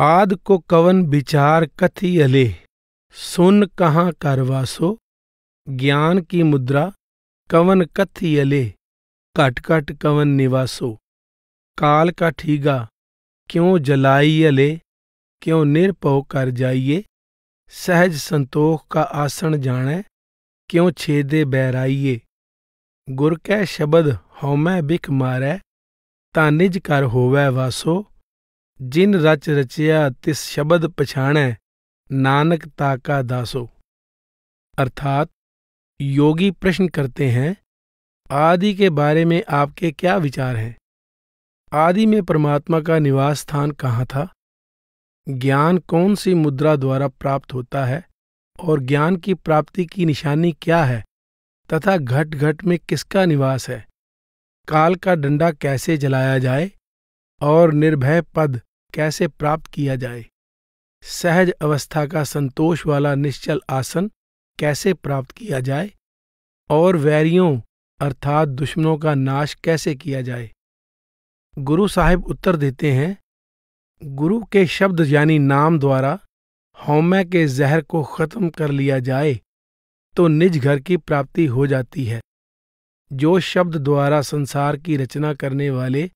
आद को कवन विचार कथि अले सुन कहाँ करवासो ज्ञान की मुद्रा कवन कथि अले कट कट कवन निवासो काल का ठीगा क्यों जलाई अले क्यों निरपो कर जाइए सहज संतोख का आसन जाने क्यों छेदे बैराइये गुर कै शब्द होमै बिख मारै ता निज कर होवै वासो जिन रच रचिया तिस शब्द पछाणै नानक ताका दासो अर्थात योगी प्रश्न करते हैं आदि के बारे में आपके क्या विचार हैं आदि में परमात्मा का निवास स्थान कहाँ था ज्ञान कौन सी मुद्रा द्वारा प्राप्त होता है और ज्ञान की प्राप्ति की निशानी क्या है तथा घट घट में किसका निवास है काल का डंडा कैसे जलाया जाए और निर्भय पद कैसे प्राप्त किया जाए सहज अवस्था का संतोष वाला निश्चल आसन कैसे प्राप्त किया जाए और वैरियों अर्थात दुश्मनों का नाश कैसे किया जाए गुरु साहिब उत्तर देते हैं गुरु के शब्द यानी नाम द्वारा होमे के जहर को खत्म कर लिया जाए तो निज घर की प्राप्ति हो जाती है जो शब्द द्वारा संसार की रचना करने वाले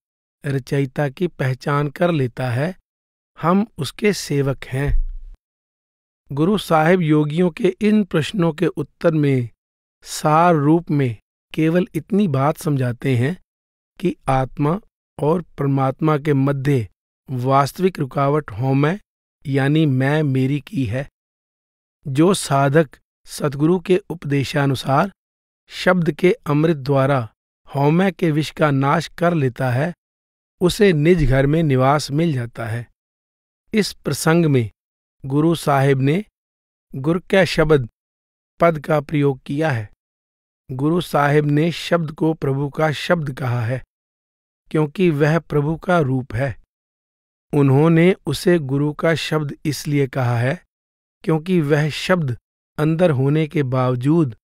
रचयिता की पहचान कर लेता है हम उसके सेवक हैं गुरु साहिब योगियों के इन प्रश्नों के उत्तर में सार रूप में केवल इतनी बात समझाते हैं कि आत्मा और परमात्मा के मध्य वास्तविक रुकावट होमय यानी मैं मेरी की है जो साधक सदगुरु के उपदेशानुसार शब्द के अमृत द्वारा होमय के विष का नाश कर लेता है उसे निज घर में निवास मिल जाता है इस प्रसंग में गुरु साहिब ने गुर का शब्द पद का प्रयोग किया है गुरु साहिब ने शब्द को प्रभु का शब्द कहा है क्योंकि वह प्रभु का रूप है उन्होंने उसे गुरु का शब्द इसलिए कहा है क्योंकि वह शब्द अंदर होने के बावजूद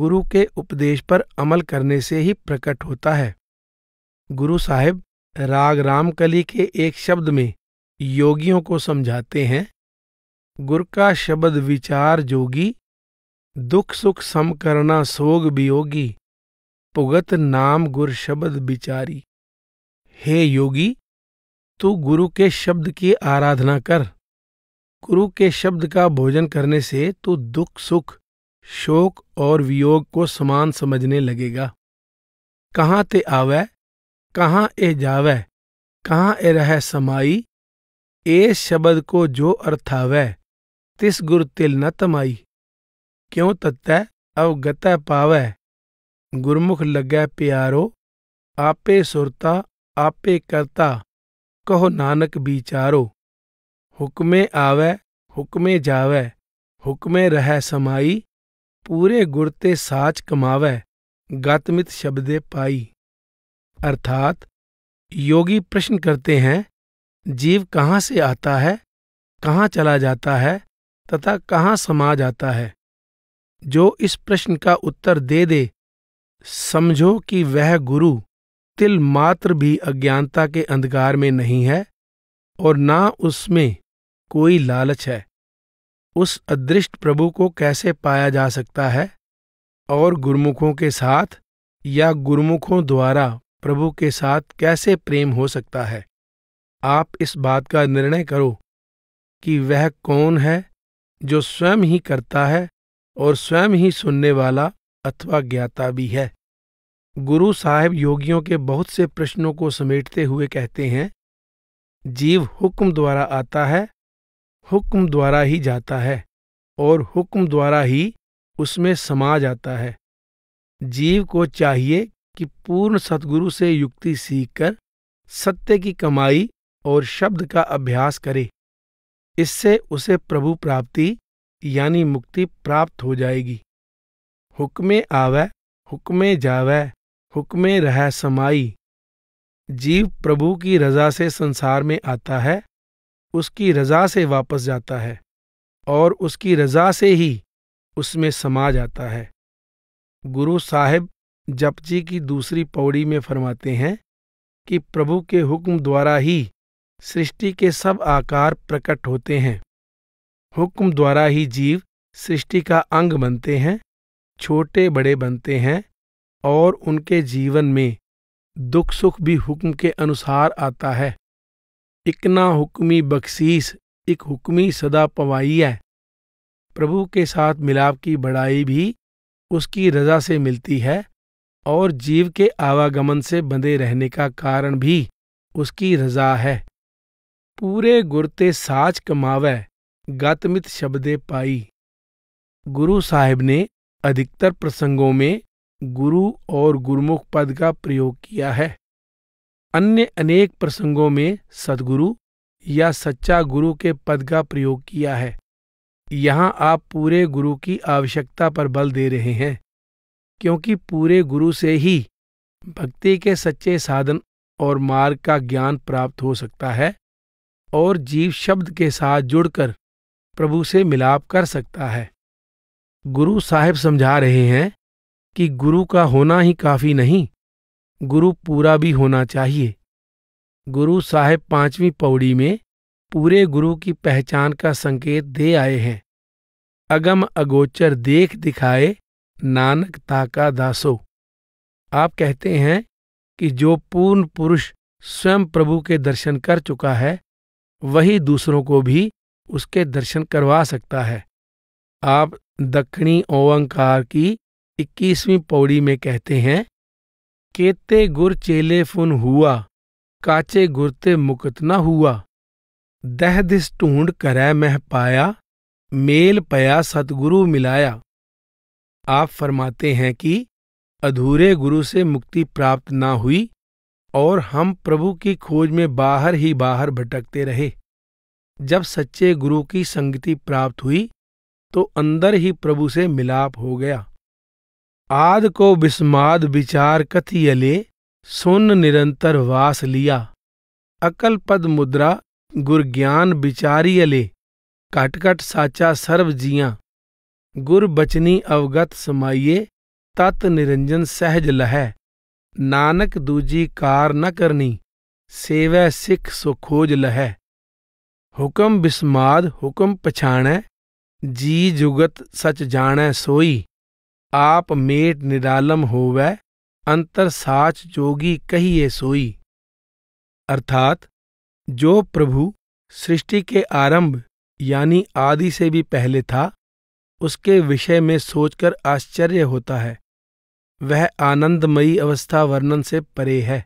गुरु के उपदेश पर अमल करने से ही प्रकट होता है गुरु साहिब राग रामकली के एक शब्द में योगियों को समझाते हैं गुर का शब्द विचार जोगी दुख सुख सम करना सोग वियोगी पुगत नाम गुर शब्द विचारी हे योगी तू गुरु के शब्द की आराधना कर गुरु के शब्द का भोजन करने से तू दुख सुख शोक और वियोग को समान समझने लगेगा कहाँ ते आवै ਕਹਾਂ ਇਹ ਜਾਵੇ ਕਹਾਂ ਇਹ ਰਹੇ ਸਮਾਈ ਇਹ ਸ਼ਬਦ ਕੋ ਜੋ ਅਰਥ ਅਰਥਾਵੇ ਤਿਸ ਗੁਰ ਤਿਲ ਨ ਤਮਾਈ ਕਿਉ ਤਤੈ ਗਤੈ ਪਾਵੇ ਗੁਰਮੁਖ ਲੱਗੈ ਪਿਆਰੋ ਆਪੇ ਸੁਰਤਾ ਆਪੇ ਕਰਤਾ ਕਹੋ ਨਾਨਕ ਵਿਚਾਰੋ ਹੁਕਮੇ ਆਵੇ ਹੁਕਮੇ ਜਾਵੇ ਹੁਕਮੇ ਰਹੇ ਸਮਾਈ ਪੂਰੇ ਗੁਰ ਤੇ ਸਾਚ ਕਮਾਵੇ ਗਤਮਿਤ ਸ਼ਬਦੇ ਪਾਈ अर्थात योगी प्रश्न करते हैं जीव कहाँ से आता है कहाँ चला जाता है तथा कहाँ समा जाता है जो इस प्रश्न का उत्तर दे दे समझो कि वह गुरु तिल मात्र भी अज्ञानता के अंधकार में नहीं है और ना उसमें कोई लालच है उस अदृष्ट प्रभु को कैसे पाया जा सकता है और गुरुमुखों के साथ या गुरुमुखों द्वारा प्रभु के साथ कैसे प्रेम हो सकता है आप इस बात का निर्णय करो कि वह कौन है जो स्वयं ही करता है और स्वयं ही सुनने वाला अथवा ज्ञाता भी है गुरु साहब योगियों के बहुत से प्रश्नों को समेटते हुए कहते हैं जीव हुक्म द्वारा आता है हुक्म द्वारा ही जाता है और हुक्म द्वारा ही उसमें समा जाता है जीव को चाहिए कि पूर्ण सदगुरु से युक्ति सीखकर सत्य की कमाई और शब्द का अभ्यास करे इससे उसे प्रभु प्राप्ति यानी मुक्ति प्राप्त हो जाएगी हुक्मे आवै हुक्मे जावै हुक्मे रह समाई जीव प्रभु की रजा से संसार में आता है उसकी रजा से वापस जाता है और उसकी रजा से ही उसमें समा जाता है गुरु साहेब जपजी की दूसरी पौड़ी में फरमाते हैं कि प्रभु के हुक्म द्वारा ही सृष्टि के सब आकार प्रकट होते हैं हुक्म द्वारा ही जीव सृष्टि का अंग बनते हैं छोटे बड़े बनते हैं और उनके जीवन में दुख सुख भी हुक्म के अनुसार आता है इकना हुक्मी बख्शीस एक हुक्मी सदा पवाइया प्रभु के साथ मिलाप की बड़ाई भी उसकी रजा से मिलती है और जीव के आवागमन से बंधे रहने का कारण भी उसकी रजा है पूरे गुरते साच कमावे गतमित शब्दे पाई गुरु साहिब ने अधिकतर प्रसंगों में गुरु और गुरुमुख पद का प्रयोग किया है अन्य अनेक प्रसंगों में सदगुरु या सच्चा गुरु के पद का प्रयोग किया है यहाँ आप पूरे गुरु की आवश्यकता पर बल दे रहे हैं क्योंकि पूरे गुरु से ही भक्ति के सच्चे साधन और मार्ग का ज्ञान प्राप्त हो सकता है और जीव शब्द के साथ जुड़कर प्रभु से मिलाप कर सकता है गुरु साहेब समझा रहे हैं कि गुरु का होना ही काफी नहीं गुरु पूरा भी होना चाहिए गुरु साहेब पांचवी पौड़ी में पूरे गुरु की पहचान का संकेत दे आए हैं अगम अगोचर देख दिखाए नानक ताका दासो आप कहते हैं कि जो पूर्ण पुरुष स्वयं प्रभु के दर्शन कर चुका है वही दूसरों को भी उसके दर्शन करवा सकता है आप दक्षिणी ओवंकार की इक्कीसवीं पौड़ी में कहते हैं केते गुर चेले फुन हुआ काचे गुरते मुकत न हुआ दह दिस ढूंढ करै मह पाया मेल पया सतगुरु मिलाया आप फरमाते हैं कि अधूरे गुरु से मुक्ति प्राप्त ना हुई और हम प्रभु की खोज में बाहर ही बाहर भटकते रहे जब सच्चे गुरु की संगति प्राप्त हुई तो अंदर ही प्रभु से मिलाप हो गया आद को विस्माद विचार कथियले सुन निरंतर वास लिया अकल पद मुद्रा गुरज्ञान विचारियले कटकट साचा सर्व जिया गुर बचनी अवगत समाइये तत् निरंजन सहज लह नानक दूजी कार न करनी सेवै सिख सुखोज लह लहै हुक्म बिस्माद हुक्म पछाणै जी जुगत सच जाणै सोई आप मेट निरालम होवै अंतर साच जोगी कहिए सोई अर्थात जो प्रभु सृष्टि के आरंभ यानी आदि से भी पहले था उसके विषय में सोचकर आश्चर्य होता है वह आनंदमयी अवस्था वर्णन से परे है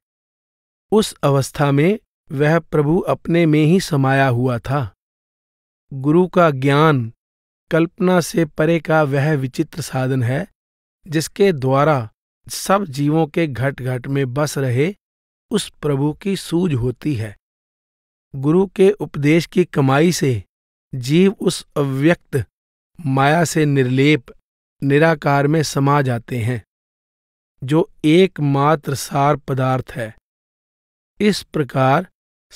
उस अवस्था में वह प्रभु अपने में ही समाया हुआ था गुरु का ज्ञान कल्पना से परे का वह विचित्र साधन है जिसके द्वारा सब जीवों के घट घट में बस रहे उस प्रभु की सूझ होती है गुरु के उपदेश की कमाई से जीव उस अव्यक्त माया से निर्लेप निराकार में समा जाते हैं जो एकमात्र सार पदार्थ है इस प्रकार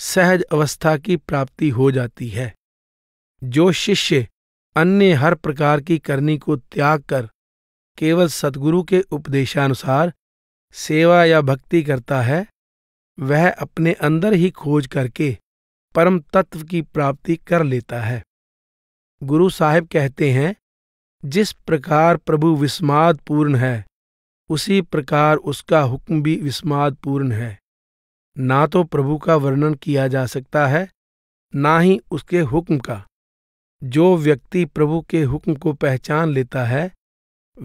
सहज अवस्था की प्राप्ति हो जाती है जो शिष्य अन्य हर प्रकार की करनी को त्याग कर केवल सदगुरु के उपदेशानुसार सेवा या भक्ति करता है वह अपने अंदर ही खोज करके परम तत्व की प्राप्ति कर लेता है गुरु साहिब कहते हैं जिस प्रकार प्रभु विस्मादपूर्ण है उसी प्रकार उसका हुक्म भी विस्मादपूर्ण है ना तो प्रभु का वर्णन किया जा सकता है ना ही उसके हुक्म का जो व्यक्ति प्रभु के हुक्म को पहचान लेता है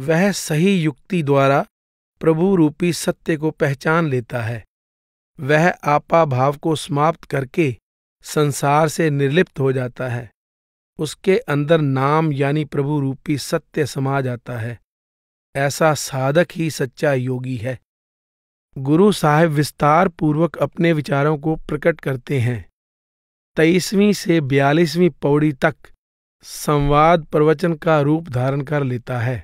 वह सही युक्ति द्वारा प्रभु रूपी सत्य को पहचान लेता है वह आपा भाव को समाप्त करके संसार से निर्लिप्त हो जाता है उसके अंदर नाम यानी प्रभु रूपी सत्य समा जाता है ऐसा साधक ही सच्चा योगी है गुरु साहेब विस्तार पूर्वक अपने विचारों को प्रकट करते हैं तेईसवीं से बयालीसवीं पौड़ी तक संवाद प्रवचन का रूप धारण कर लेता है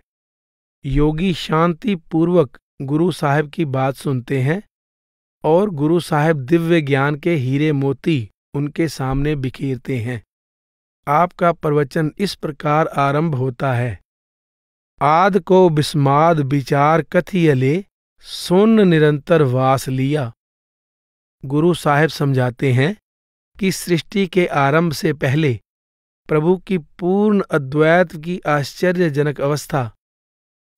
योगी शांति पूर्वक गुरु साहेब की बात सुनते हैं और गुरु साहेब दिव्य ज्ञान के हीरे मोती उनके सामने बिखेरते हैं आपका प्रवचन इस प्रकार आरंभ होता है आद को बिस्माद विचार कथियले शून्य निरंतर वास लिया गुरु साहेब समझाते हैं कि सृष्टि के आरंभ से पहले प्रभु की पूर्ण अद्वैत की आश्चर्यजनक अवस्था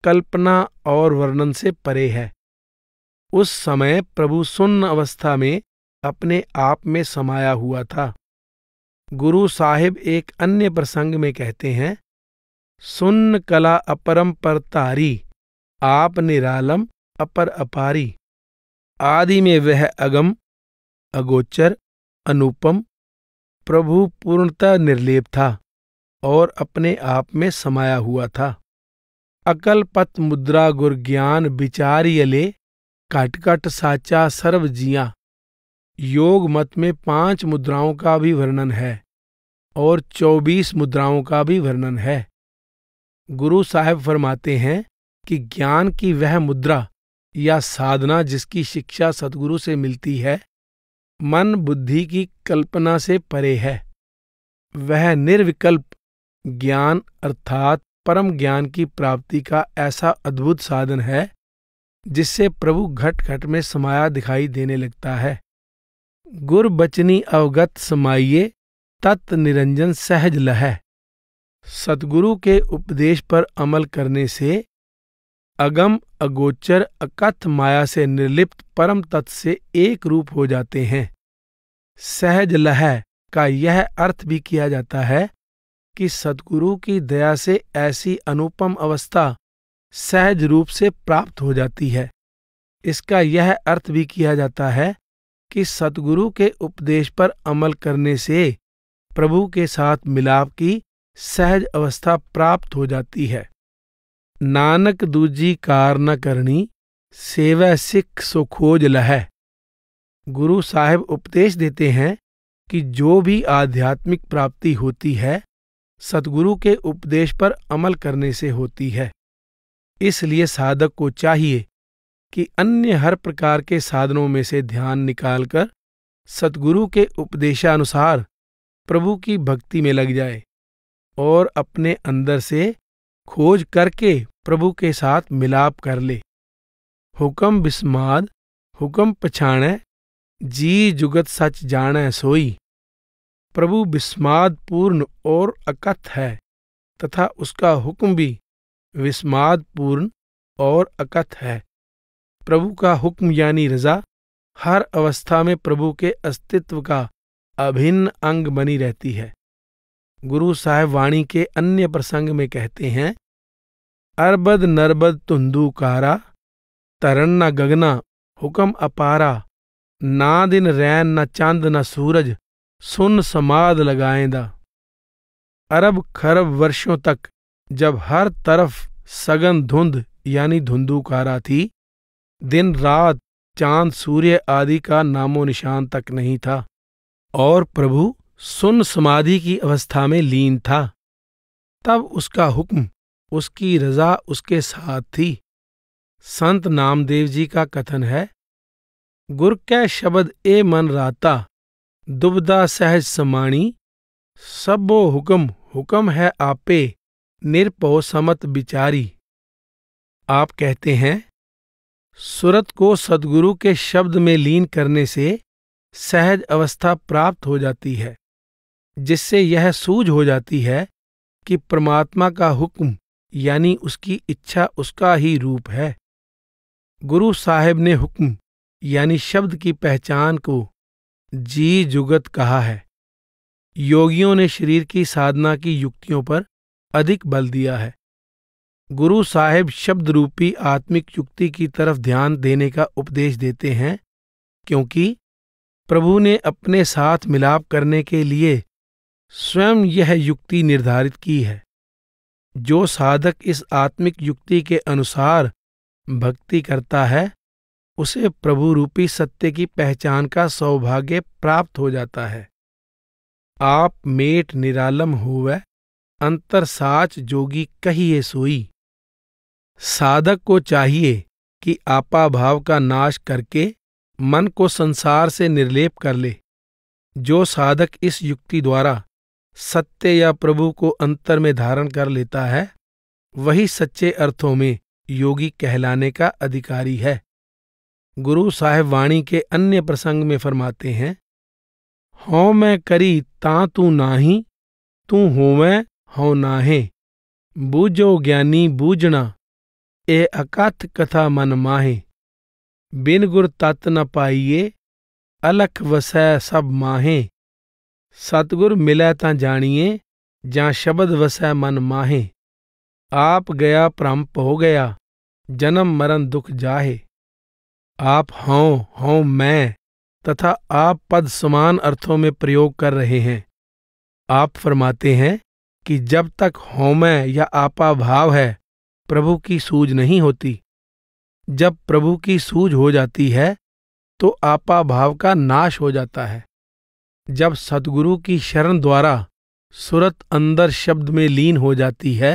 कल्पना और वर्णन से परे है उस समय प्रभु शून्य अवस्था में अपने आप में समाया हुआ था गुरु साहिब एक अन्य प्रसंग में कहते हैं सुन्न कला अपरम पर तारी आप निरालम अपर अपारी आदि में वह अगम अगोचर अनुपम प्रभु पूर्णतः निर्लेप था और अपने आप में समाया हुआ था अकलपत मुद्रा गुर ज्ञान विचारियले कटकट काटकट साचा सर्व जिया योग मत में पांच मुद्राओं का भी वर्णन है और चौबीस मुद्राओं का भी वर्णन है गुरु साहब फरमाते हैं कि ज्ञान की वह मुद्रा या साधना जिसकी शिक्षा सदगुरु से मिलती है मन बुद्धि की कल्पना से परे है वह निर्विकल्प ज्ञान अर्थात परम ज्ञान की प्राप्ति का ऐसा अद्भुत साधन है जिससे प्रभु घट घट में समाया दिखाई देने लगता है गुरबचनी अवगत समाइये तत् निरंजन सहज लह सतगुरु के उपदेश पर अमल करने से अगम अगोचर अकथ माया से निर्लिप्त परम तत् से एक रूप हो जाते हैं सहज लह का यह अर्थ भी किया जाता है कि सतगुरु की दया से ऐसी अनुपम अवस्था सहज रूप से प्राप्त हो जाती है इसका यह अर्थ भी किया जाता है कि सतगुरु के उपदेश पर अमल करने से प्रभु के साथ मिलाप की सहज अवस्था प्राप्त हो जाती है नानक दूजी कार न करनी सेवा सिख सुखोज लह गुरु साहिब उपदेश देते हैं कि जो भी आध्यात्मिक प्राप्ति होती है सतगुरु के उपदेश पर अमल करने से होती है इसलिए साधक को चाहिए कि अन्य हर प्रकार के साधनों में से ध्यान निकालकर सतगुरु के उपदेशानुसार प्रभु की भक्ति में लग जाए और अपने अंदर से खोज करके प्रभु के साथ मिलाप कर ले हुक्म बिस्माद हुक्म पछाण जी जुगत सच जान सोई प्रभु विस्माद पूर्ण और अकथ है तथा उसका हुक्म भी विस्माद पूर्ण और अकथ है प्रभु का हुक्म यानी रजा हर अवस्था में प्रभु के अस्तित्व का अभिन्न अंग बनी रहती है गुरु साहेब वाणी के अन्य प्रसंग में कहते हैं अरबद नरबद तुंदू कारा न गगना हुक्म अपारा ना दिन रैन न चांद न सूरज सुन समाद लगाएंदा अरब खरब वर्षों तक जब हर तरफ सगन धुंध यानी धुंधुकारा थी दिन रात चांद सूर्य आदि का नामो निशान तक नहीं था और प्रभु सुन समाधि की अवस्था में लीन था तब उसका हुक्म उसकी रजा उसके साथ थी संत नामदेव जी का कथन है गुर कै शब्द ए मन राता दुबदा सहज समाणी सबो हुक्म हुक्म है आपे निरपो समत बिचारी आप कहते हैं सुरत को सदगुरु के शब्द में लीन करने से सहज अवस्था प्राप्त हो जाती है जिससे यह सूझ हो जाती है कि परमात्मा का हुक्म यानी उसकी इच्छा उसका ही रूप है गुरु साहेब ने हुक्म यानी शब्द की पहचान को जी जुगत कहा है योगियों ने शरीर की साधना की युक्तियों पर अधिक बल दिया है गुरु साहेब शब्द रूपी आत्मिक युक्ति की तरफ ध्यान देने का उपदेश देते हैं क्योंकि प्रभु ने अपने साथ मिलाप करने के लिए स्वयं यह युक्ति निर्धारित की है जो साधक इस आत्मिक युक्ति के अनुसार भक्ति करता है उसे प्रभु रूपी सत्य की पहचान का सौभाग्य प्राप्त हो जाता है आप मेट निरालम हुए अंतर साच जोगी कहिए सोई साधक को चाहिए कि आपा भाव का नाश करके मन को संसार से निर्लेप कर ले जो साधक इस युक्ति द्वारा सत्य या प्रभु को अंतर में धारण कर लेता है वही सच्चे अर्थों में योगी कहलाने का अधिकारी है गुरु साहेब वाणी के अन्य प्रसंग में फरमाते हैं हो मैं करी ता तू नाही तू मैं हो नाहे बूझो ज्ञानी बूझना ए अकाथ कथा मन माहे बिन गुर तत् न पाइए अलख वसै सब माहे सतगुर मिलै ਤਾਂ जानिए जा शब्द वसै मन माहे आप गया भ्रम हो गया जन्म मरण दुख जाहे आप हों हों मैं तथा आप पद समान अर्थों में प्रयोग कर रहे हैं आप फरमाते हैं कि जब तक हों मैं या आपा भाव है प्रभु की सूझ नहीं होती जब प्रभु की सूझ हो जाती है तो आपा भाव का नाश हो जाता है जब सदगुरु की शरण द्वारा सुरत अंदर शब्द में लीन हो जाती है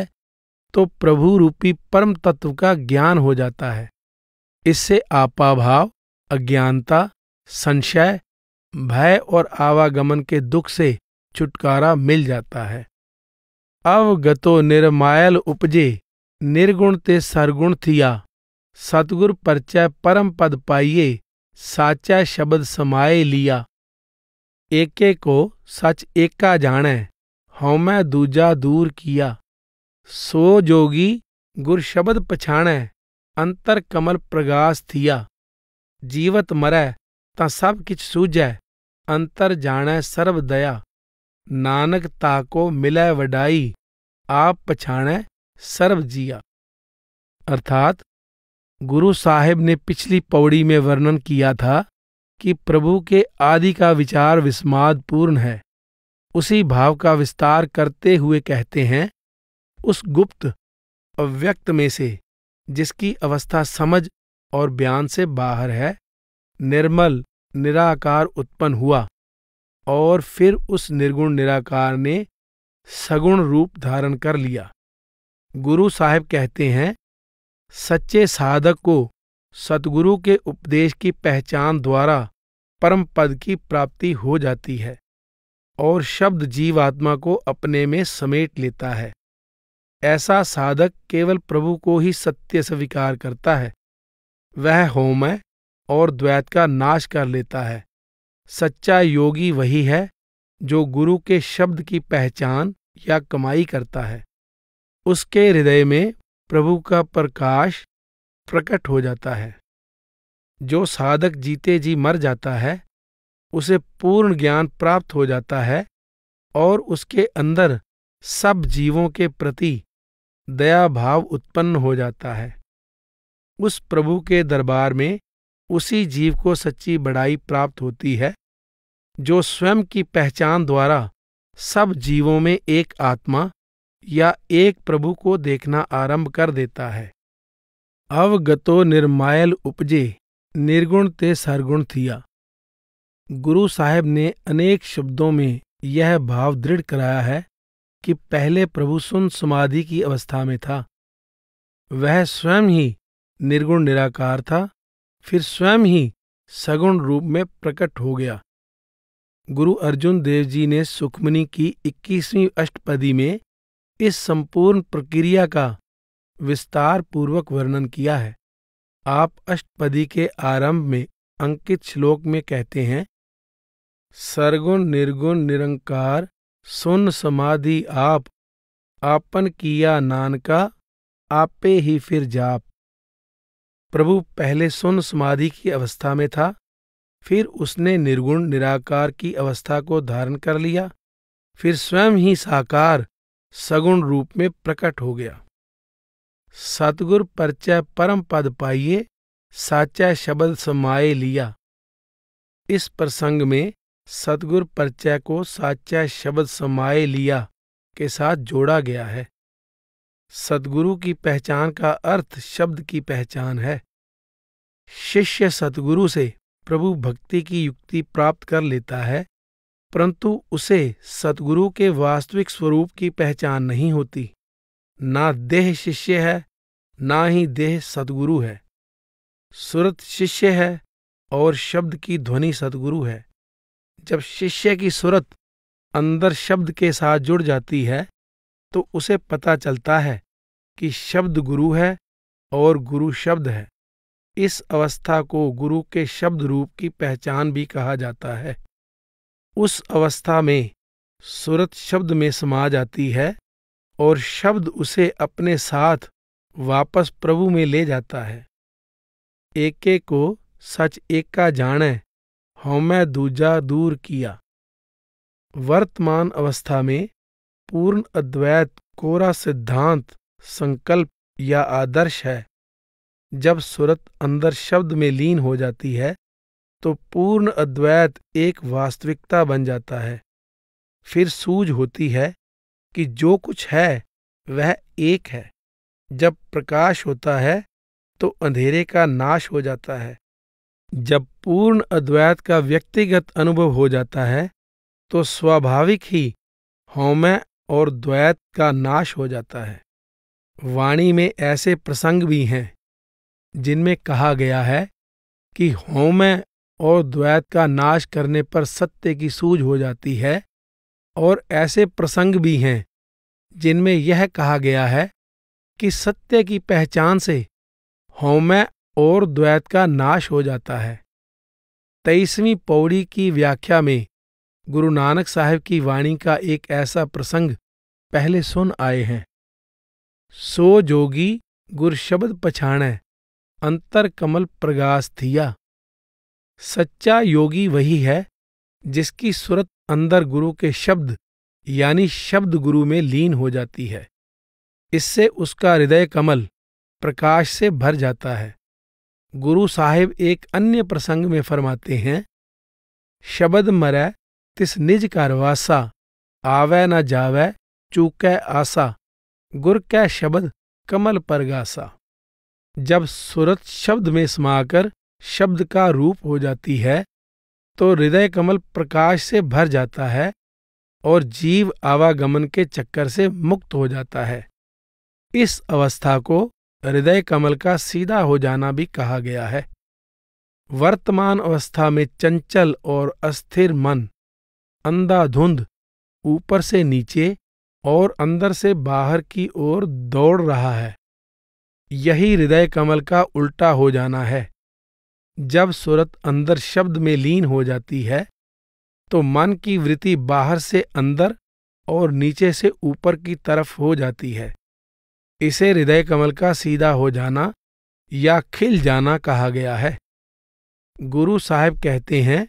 तो प्रभु रूपी परम तत्व का ज्ञान हो जाता है इससे आपा भाव अज्ञानता संशय भय और आवागमन के दुख से छुटकारा मिल जाता है अवगतो निर्मायल उपजे निर्गुण ते सरगुण थिया सतगुर परचय परम पद पाइये साचा शब्द समाये लिया एके को सच एका जाने हौमै दूजा दूर किया सो जोगी गुर शब्द पछाणे अंतर कमल प्रगास थिया जीवत मरै ता सब किछ सूझै अंतर जाणै सर्व दया नानक ताको मिलै वडाई आप पछाणै सर्व जिया अर्थात गुरु साहेब ने पिछली पौड़ी में वर्णन किया था कि प्रभु के आदि का विचार विस्मादपूर्ण है उसी भाव का विस्तार करते हुए कहते हैं उस गुप्त अव्यक्त में से जिसकी अवस्था समझ और बयान से बाहर है निर्मल निराकार उत्पन्न हुआ और फिर उस निर्गुण निराकार ने सगुण रूप धारण कर लिया गुरु साहब कहते हैं सच्चे साधक को सतगुरु के उपदेश की पहचान द्वारा परम पद की प्राप्ति हो जाती है और शब्द जीवात्मा को अपने में समेट लेता है ऐसा साधक केवल प्रभु को ही सत्य स्वीकार करता है वह होमय और द्वैत का नाश कर लेता है सच्चा योगी वही है जो गुरु के शब्द की पहचान या कमाई करता है उसके हृदय में प्रभु का प्रकाश प्रकट हो जाता है जो साधक जीते जी मर जाता है उसे पूर्ण ज्ञान प्राप्त हो जाता है और उसके अंदर सब जीवों के प्रति दया भाव उत्पन्न हो जाता है उस प्रभु के दरबार में उसी जीव को सच्ची बड़ाई प्राप्त होती है जो स्वयं की पहचान द्वारा सब जीवों में एक आत्मा या एक प्रभु को देखना आरंभ कर देता है अवगतो निर्मायल उपजे निर्गुण ते सरगुण थिया गुरु साहेब ने अनेक शब्दों में यह भाव दृढ़ कराया है कि पहले प्रभु सुन समाधि की अवस्था में था वह स्वयं ही निर्गुण निराकार था फिर स्वयं ही सगुण रूप में प्रकट हो गया गुरु अर्जुन देव जी ने सुखमनी की इक्कीसवीं अष्टपदी में इस संपूर्ण प्रक्रिया का विस्तार पूर्वक वर्णन किया है आप अष्टपदी के आरंभ में अंकित श्लोक में कहते हैं सर्गुण निर्गुण निरंकार सुन समाधि आप आपन किया नानका आपे ही फिर जाप प्रभु पहले सुन समाधि की अवस्था में था फिर उसने निर्गुण निराकार की अवस्था को धारण कर लिया फिर स्वयं ही साकार सगुण रूप में प्रकट हो गया सतगुर परचय परम पद पाइये साचा शब्द समाये लिया इस प्रसंग में सतगुर परचय को साचा शब्द समाये लिया के साथ जोड़ा गया है सतगुरु की पहचान का अर्थ शब्द की पहचान है शिष्य सतगुरु से प्रभु भक्ति की युक्ति प्राप्त कर लेता है परंतु उसे सतगुरु के वास्तविक स्वरूप की पहचान नहीं होती ना देह शिष्य है ना ही देह सतगुरु है सुरत शिष्य है और शब्द की ध्वनि सतगुरु है जब शिष्य की सुरत अंदर शब्द के साथ जुड़ जाती है तो उसे पता चलता है कि शब्द गुरु है और गुरु शब्द है इस अवस्था को गुरु के शब्द रूप की पहचान भी कहा जाता है उस अवस्था में सुरत शब्द में समा जाती है और शब्द उसे अपने साथ वापस प्रभु में ले जाता है एके को सच एका जाणे हमें दूजा दूर किया वर्तमान अवस्था में पूर्ण अद्वैत कोरा सिद्धांत संकल्प या आदर्श है जब सुरत अंदर शब्द में लीन हो जाती है तो पूर्ण अद्वैत एक वास्तविकता बन जाता है फिर सूझ होती है कि जो कुछ है वह एक है जब प्रकाश होता है तो अंधेरे का नाश हो जाता है जब पूर्ण अद्वैत का व्यक्तिगत अनुभव हो जाता है तो स्वाभाविक ही हौमय और द्वैत का नाश हो जाता है वाणी में ऐसे प्रसंग भी हैं जिनमें कहा गया है कि हौमय और द्वैत का नाश करने पर सत्य की सूझ हो जाती है और ऐसे प्रसंग भी हैं जिनमें यह कहा गया है कि सत्य की पहचान से होमय और द्वैत का नाश हो जाता है तेईसवीं पौड़ी की व्याख्या में गुरु नानक साहब की वाणी का एक ऐसा प्रसंग पहले सुन आए हैं सो जोगी गुर शब्द पछाण अंतर कमल प्रगास थिया सच्चा योगी वही है जिसकी सूरत अंदर गुरु के शब्द यानी शब्द गुरु में लीन हो जाती है इससे उसका हृदय कमल प्रकाश से भर जाता है गुरु साहिब एक अन्य प्रसंग में फरमाते हैं शब्द मरै तिस निज कारवासा आवै न जावै चूकै आसा गुर कै शब्द कमल पर जब सुरत शब्द में समाकर शब्द का रूप हो जाती है तो हृदय कमल प्रकाश से भर जाता है और जीव आवागमन के चक्कर से मुक्त हो जाता है इस अवस्था को हृदय कमल का सीधा हो जाना भी कहा गया है वर्तमान अवस्था में चंचल और अस्थिर मन अंधाधुंध ऊपर से नीचे और अंदर से बाहर की ओर दौड़ रहा है यही हृदय कमल का उल्टा हो जाना है जब सूरत अंदर शब्द में लीन हो जाती है तो मन की वृत्ति बाहर से अंदर और नीचे से ऊपर की तरफ हो जाती है इसे हृदय कमल का सीधा हो जाना या खिल जाना कहा गया है गुरु साहब कहते हैं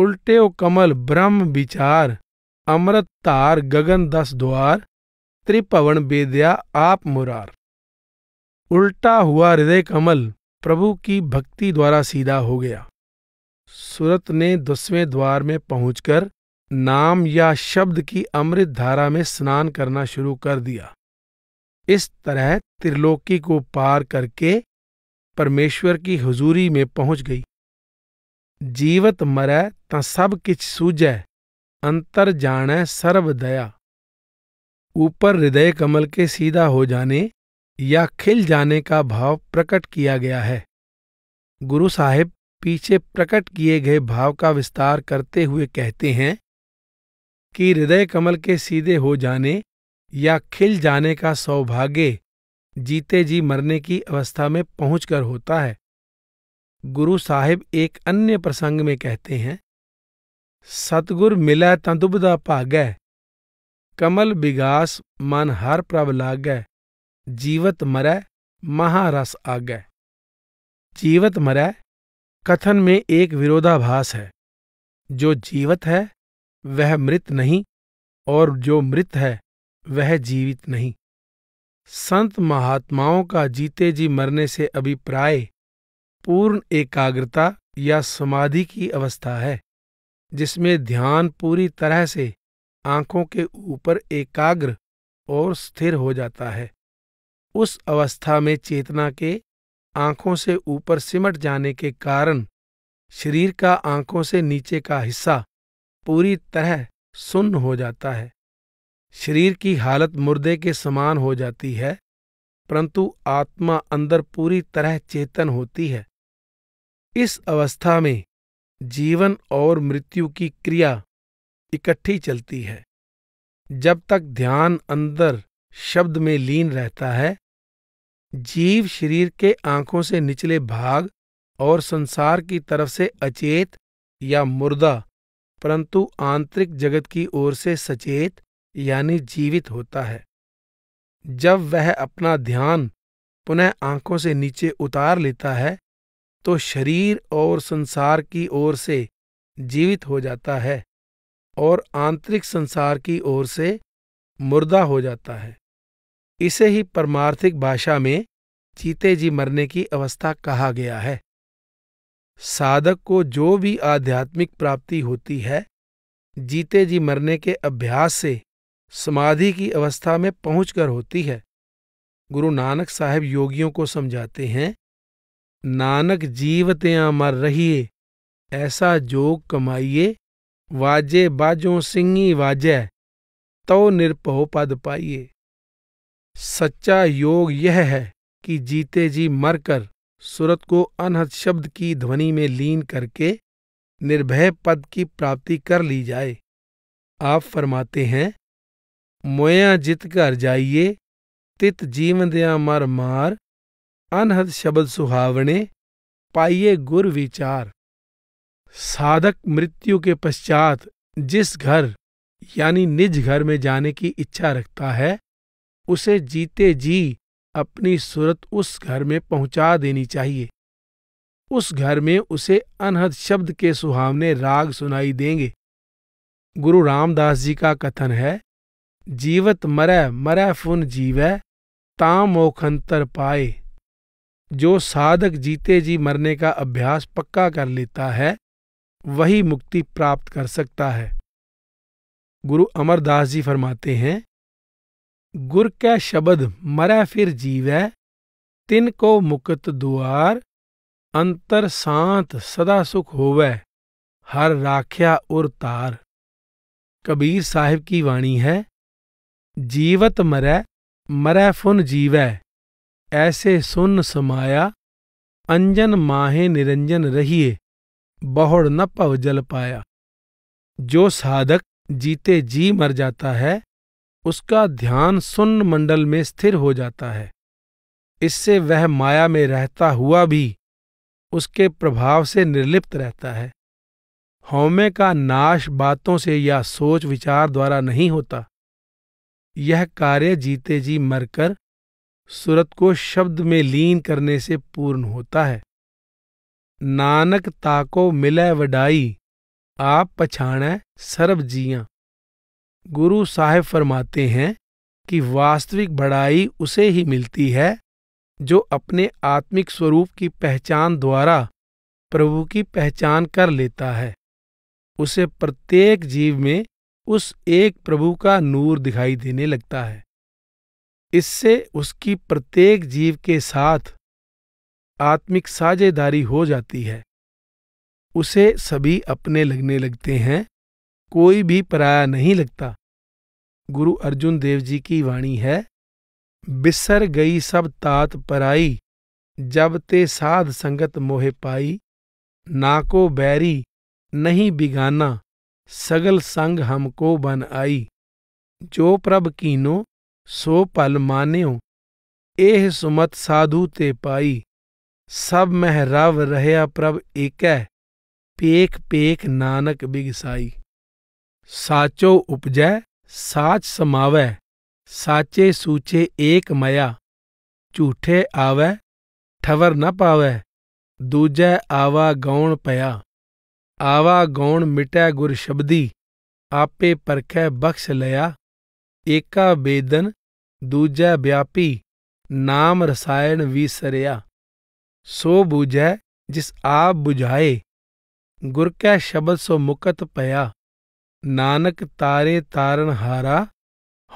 उल्टे ओ कमल ब्रह्म विचार अमृत तार गगन दस द्वार त्रिपवन बेद्या आप मुरार उल्टा हुआ हृदय कमल प्रभु की भक्ति द्वारा सीधा हो गया सुरत ने दसवें द्वार में पहुंचकर नाम या शब्द की अमृत धारा में स्नान करना शुरू कर दिया इस तरह त्रिलोकी को पार करके परमेश्वर की हुजूरी में पहुंच गई जीवत मरे त सब किच सूज अंतर जाने सर्व दया ऊपर हृदय कमल के सीधा हो जाने या खिल जाने का भाव प्रकट किया गया है गुरु साहिब पीछे प्रकट किए गए भाव का विस्तार करते हुए कहते हैं कि हृदय कमल के सीधे हो जाने या खिल जाने का सौभाग्य जीते जी मरने की अवस्था में पहुंचकर होता है गुरु साहिब एक अन्य प्रसंग में कहते हैं सतगुर मिला तंदुबदा भागै कमल विगास मन हर प्रभ लागै जीवत मरै महारस आज्ञा जीवत मरै कथन में एक विरोधाभास है जो जीवत है वह मृत नहीं और जो मृत है वह जीवित नहीं संत महात्माओं का जीते जी मरने से अभिप्राय पूर्ण एकाग्रता या समाधि की अवस्था है जिसमें ध्यान पूरी तरह से आंखों के ऊपर एकाग्र और स्थिर हो जाता है उस अवस्था में चेतना के आंखों से ऊपर सिमट जाने के कारण शरीर का आंखों से नीचे का हिस्सा पूरी तरह सुन्न हो जाता है शरीर की हालत मुर्दे के समान हो जाती है परंतु आत्मा अंदर पूरी तरह चेतन होती है इस अवस्था में जीवन और मृत्यु की क्रिया इकट्ठी चलती है जब तक ध्यान अंदर शब्द में लीन रहता है जीव शरीर के आंखों से निचले भाग और संसार की तरफ से अचेत या मुर्दा परंतु आंतरिक जगत की ओर से सचेत यानी जीवित होता है जब वह अपना ध्यान पुनः आंखों से नीचे उतार लेता है तो शरीर और संसार की ओर से जीवित हो जाता है और आंतरिक संसार की ओर से मुर्दा हो जाता है इसे ही परमार्थिक भाषा में जीते जी मरने की अवस्था कहा गया है साधक को जो भी आध्यात्मिक प्राप्ति होती है जीते जी मरने के अभ्यास से समाधि की अवस्था में पहुंचकर होती है गुरु नानक साहब योगियों को समझाते हैं नानक जीवत्या मर रहिए ऐसा जोग कमाइए वाजे बाजों सिंगी वाजे तो निरपहो पद पाइए सच्चा योग यह है कि जीते जी मरकर सुरत को अनहद शब्द की ध्वनि में लीन करके निर्भय पद की प्राप्ति कर ली जाए आप फरमाते हैं मोया जित कर जाइए तित जीवन दया मर मार अनहद शब्द सुहावणे पाइये गुर विचार साधक मृत्यु के पश्चात जिस घर यानी निज घर में जाने की इच्छा रखता है उसे जीते जी अपनी सूरत उस घर में पहुंचा देनी चाहिए उस घर में उसे अनहद शब्द के सुहावने राग सुनाई देंगे गुरु रामदास जी का कथन है जीवत मरै मरै फुन जीवै तामोखंतर पाए जो साधक जीते जी मरने का अभ्यास पक्का कर लेता है वही मुक्ति प्राप्त कर सकता है गुरु अमरदास जी फरमाते हैं गुर कै शब्द मरै फिर जीवै तिन को मुकत दुआर अंतर शांत सदा सुख होवै हर राख्या उर तार कबीर साहिब की वाणी है जीवत मरै मरै फुन जीवै ऐसे सुन समाया अंजन माहे निरंजन रहिए बहुड़ न पव जल पाया जो साधक जीते जी मर जाता है उसका ध्यान सुन्न मंडल में स्थिर हो जाता है इससे वह माया में रहता हुआ भी उसके प्रभाव से निर्लिप्त रहता है हौमे का नाश बातों से या सोच विचार द्वारा नहीं होता यह कार्य जीते जी मरकर सूरत को शब्द में लीन करने से पूर्ण होता है नानक ताको मिले वडाई आप पछाण सर्व जिया गुरु साहेब फरमाते हैं कि वास्तविक बड़ाई उसे ही मिलती है जो अपने आत्मिक स्वरूप की पहचान द्वारा प्रभु की पहचान कर लेता है उसे प्रत्येक जीव में उस एक प्रभु का नूर दिखाई देने लगता है इससे उसकी प्रत्येक जीव के साथ आत्मिक साझेदारी हो जाती है उसे सभी अपने लगने लगते हैं कोई भी पराया नहीं लगता गुरु अर्जुन देव जी की वाणी है बिसर गई सब तात पराई जब ते साध संगत मोहे पाई ना को बैरी नहीं बिगाना सगल संग हमको बन आई जो प्रभ कीनो सो पल मान्यो एह सुमत साधु ते पाई सब महरव रहया प्रभ एक पेख पेख नानक बिगसाई साचो उपजै साच समावै साचे सूचे एक मया झूठे आवै ठवर न पावै दूजै आवा गौण पया आवा गौण मिटै गुर शब्दी आपे परखै बख्श लया एका बेदन ਦੂਜੈ व्यापी नाम रसायन ਵਿਸਰਿਆ सरया सो ਜਿਸ जिस 부ਝਾਏ बुझाए गुरकै शब्द सो मुकत पया नानक तारे तारण हारा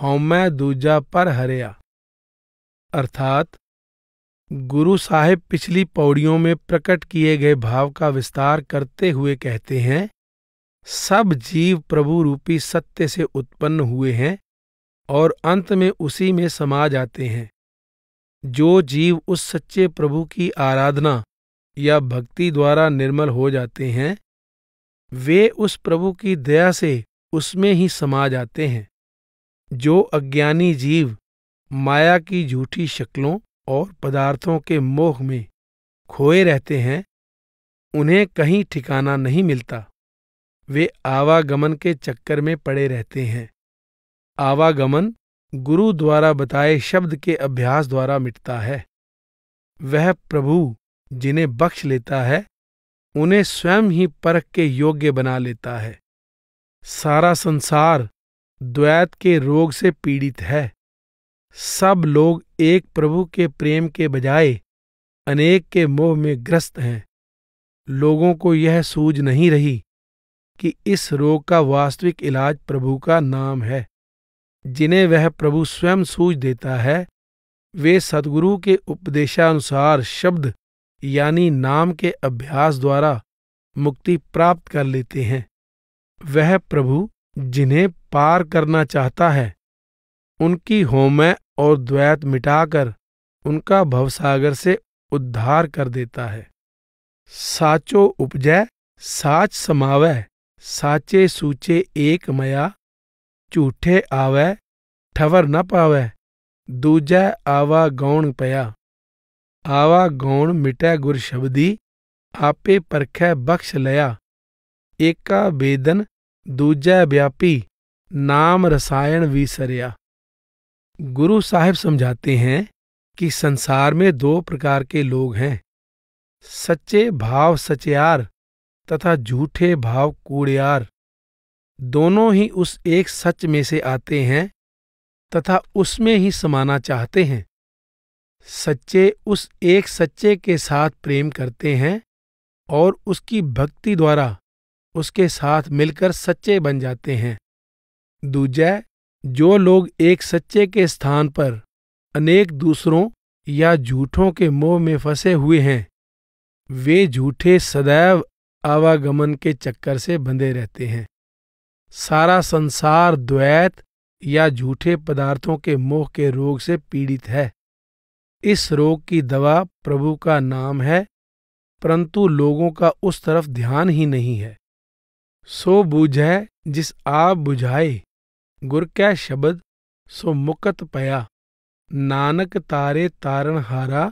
ਹਉਮੈ दूजा पर हरया अर्थात गुरु साहेब पिछली पौड़ियों में प्रकट किए गए भाव का विस्तार करते हुए कहते हैं सब जीव प्रभु रूपी सत्य से उत्पन्न हुए हैं और अंत में उसी में समा जाते हैं जो जीव उस सच्चे प्रभु की आराधना या भक्ति द्वारा निर्मल हो जाते हैं वे उस प्रभु की दया से उसमें ही समा जाते हैं जो अज्ञानी जीव माया की झूठी शक्लों और पदार्थों के मोह में खोए रहते हैं उन्हें कहीं ठिकाना नहीं मिलता वे आवागमन के चक्कर में पड़े रहते हैं आवागमन गुरु द्वारा बताए शब्द के अभ्यास द्वारा मिटता है वह प्रभु जिन्हें बख्श लेता है उन्हें स्वयं ही परख के योग्य बना लेता है सारा संसार द्वैत के रोग से पीड़ित है सब लोग एक प्रभु के प्रेम के बजाय अनेक के मोह में ग्रस्त हैं लोगों को यह सूझ नहीं रही कि इस रोग का वास्तविक इलाज प्रभु का नाम है जिन्हें वह प्रभु स्वयं सूझ देता है वे सदगुरु के उपदेशानुसार शब्द यानी नाम के अभ्यास द्वारा मुक्ति प्राप्त कर लेते हैं वह प्रभु जिन्हें पार करना चाहता है उनकी होमय और द्वैत मिटाकर उनका भवसागर से उद्धार कर देता है साचो उपजय साच समावय साचे सूचे एक मया झूठे आवय ठवर न पावै दूजै आवा गौण पया आवा गौण मिटै शब्दी आपे परखै बख्श लया एका वेदन ਦੂਜੈ व्यापी नाम रसायन विसरया गुरु साहिब समझाते हैं कि संसार में दो प्रकार के लोग हैं सच्चे भाव सचयार तथा झूठे भाव कूड़यार दोनों ही उस एक सच में से आते हैं तथा उसमें ही समाना चाहते हैं सच्चे उस एक सच्चे के साथ प्रेम करते हैं और उसकी भक्ति द्वारा उसके साथ मिलकर सच्चे बन जाते हैं दूजा जो लोग एक सच्चे के स्थान पर अनेक दूसरों या झूठों के मोह में फंसे हुए हैं वे झूठे सदैव आवागमन के चक्कर से बंधे रहते हैं सारा संसार द्वैत या झूठे पदार्थों के मोह के रोग से पीड़ित है इस रोग की दवा प्रभु का नाम है परंतु लोगों का उस तरफ ध्यान ही नहीं है सो है जिस आप बुझाए गुर कै शब्द सो मुकत पया नानक तारे तारण हारा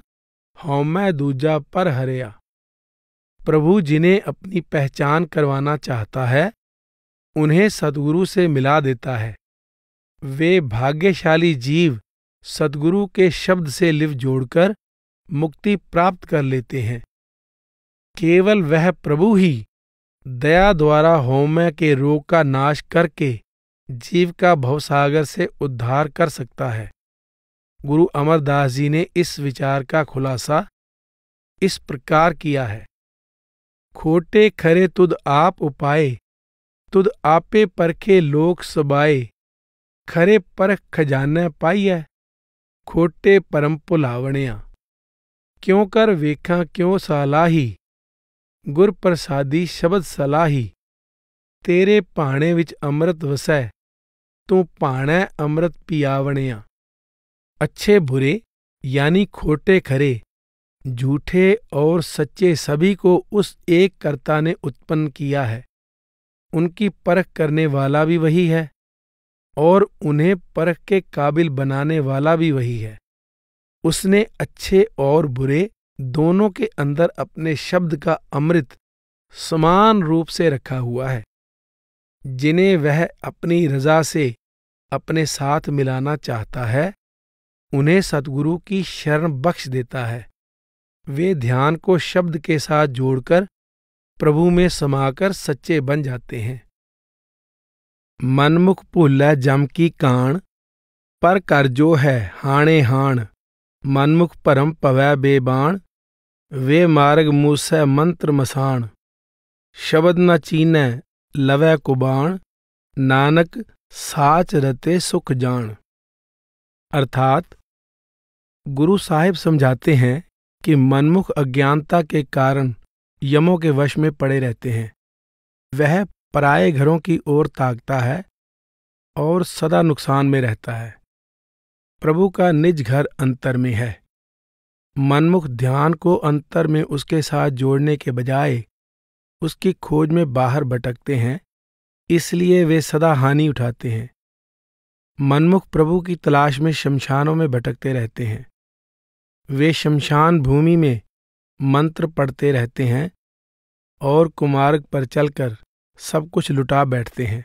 हौमै दूजा पर हरिया प्रभु जिन्हें अपनी पहचान करवाना चाहता है उन्हें सदगुरु से मिला देता है वे भाग्यशाली जीव सदगुरु के शब्द से लिव जोड़कर मुक्ति प्राप्त कर लेते हैं केवल वह प्रभु ही दया द्वारा होमय के रोग का नाश करके जीव का भवसागर से उद्धार कर सकता है गुरु अमरदास जी ने इस विचार का खुलासा इस प्रकार किया है खोटे खरे तुद आप उपाय तुद आपे परखे लोक सबाए खरे परख खजाना पाई है ਖੋਟੇ ਪਰਮ ਭੁਲਾਵਣਿਆ ਕਿਉ ਕਰ ਵੇਖਾਂ ਕਿਉ ਸਲਾਹੀ ਗੁਰ ਪ੍ਰਸਾਦੀ ਸ਼ਬਦ ਸਲਾਹੀ ਤੇਰੇ ਭਾਣੇ ਵਿੱਚ ਅੰਮ੍ਰਿਤ ਵਸੈ ਤੂੰ ਭਾਣੈ ਅੰਮ੍ਰਿਤ ਪਿਆਵਣਿਆ अच्छे बुरे यानी खोटे खरे झूठे और सच्चे सभी को उस एक कर्ता ने उत्पन्न किया है उनकी परख करने वाला भी वही है और उन्हें परख के काबिल बनाने वाला भी वही है उसने अच्छे और बुरे दोनों के अंदर अपने शब्द का अमृत समान रूप से रखा हुआ है जिन्हें वह अपनी रजा से अपने साथ मिलाना चाहता है उन्हें सतगुरु की शरण बख्श देता है वे ध्यान को शब्द के साथ जोड़कर प्रभु में समाकर सच्चे बन जाते हैं ਮਨਮੁਖ ਭੁੱਲੈ जम की ਕਾਣ पर ਕਰ ਜੋ ਹੈ ਹਾਣੇ ਹਾਣ ਮਨਮੁਖ ਭਰਮ ਭਵੈ ਬੇਬਾਣ वे मार्ग मूसै मंत्र मसाण शब्द न चीनै लवै कुबाण नानक साच रते सुख जान अर्थात गुरु साहिब समझाते हैं कि मनमुख अज्ञानता के कारण यमों के वश में पड़े रहते हैं वह पराए घरों की ओर ताकता है और सदा नुकसान में रहता है प्रभु का निज घर अंतर में है मनमुख ध्यान को अंतर में उसके साथ जोड़ने के बजाय उसकी खोज में बाहर भटकते हैं इसलिए वे सदा हानि उठाते हैं मनमुख प्रभु की तलाश में शमशानों में भटकते रहते हैं वे शमशान भूमि में मंत्र पढ़ते रहते हैं और कुमार्ग पर चलकर सब कुछ लुटा बैठते हैं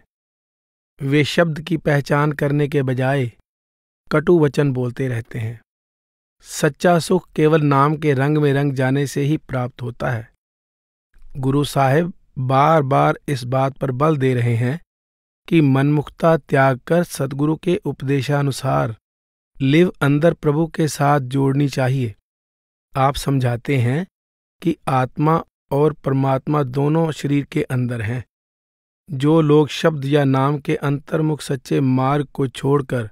वे शब्द की पहचान करने के बजाय कटु वचन बोलते रहते हैं सच्चा सुख केवल नाम के रंग में रंग जाने से ही प्राप्त होता है गुरु साहेब बार बार इस बात पर बल दे रहे हैं कि मनमुखता त्याग कर सदगुरु के उपदेशानुसार लिव अंदर प्रभु के साथ जोड़नी चाहिए आप समझाते हैं कि आत्मा और परमात्मा दोनों शरीर के अंदर हैं जो लोग शब्द या नाम के अंतर्मुख सच्चे मार्ग को छोड़कर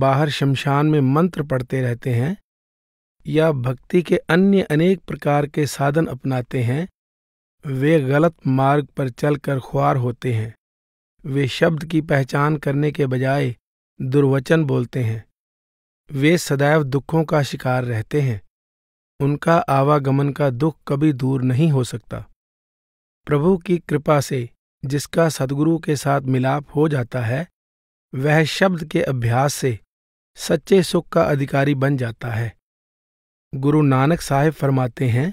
बाहर शमशान में मंत्र पढ़ते रहते हैं या भक्ति के अन्य अनेक प्रकार के साधन अपनाते हैं वे गलत मार्ग पर चलकर ख्वार होते हैं वे शब्द की पहचान करने के बजाय दुर्वचन बोलते हैं वे सदैव दुखों का शिकार रहते हैं उनका आवागमन का दुख कभी दूर नहीं हो सकता प्रभु की कृपा से जिसका सदगुरु के साथ मिलाप हो जाता है वह शब्द के अभ्यास से सच्चे सुख का अधिकारी बन जाता है गुरु नानक साहेब फरमाते हैं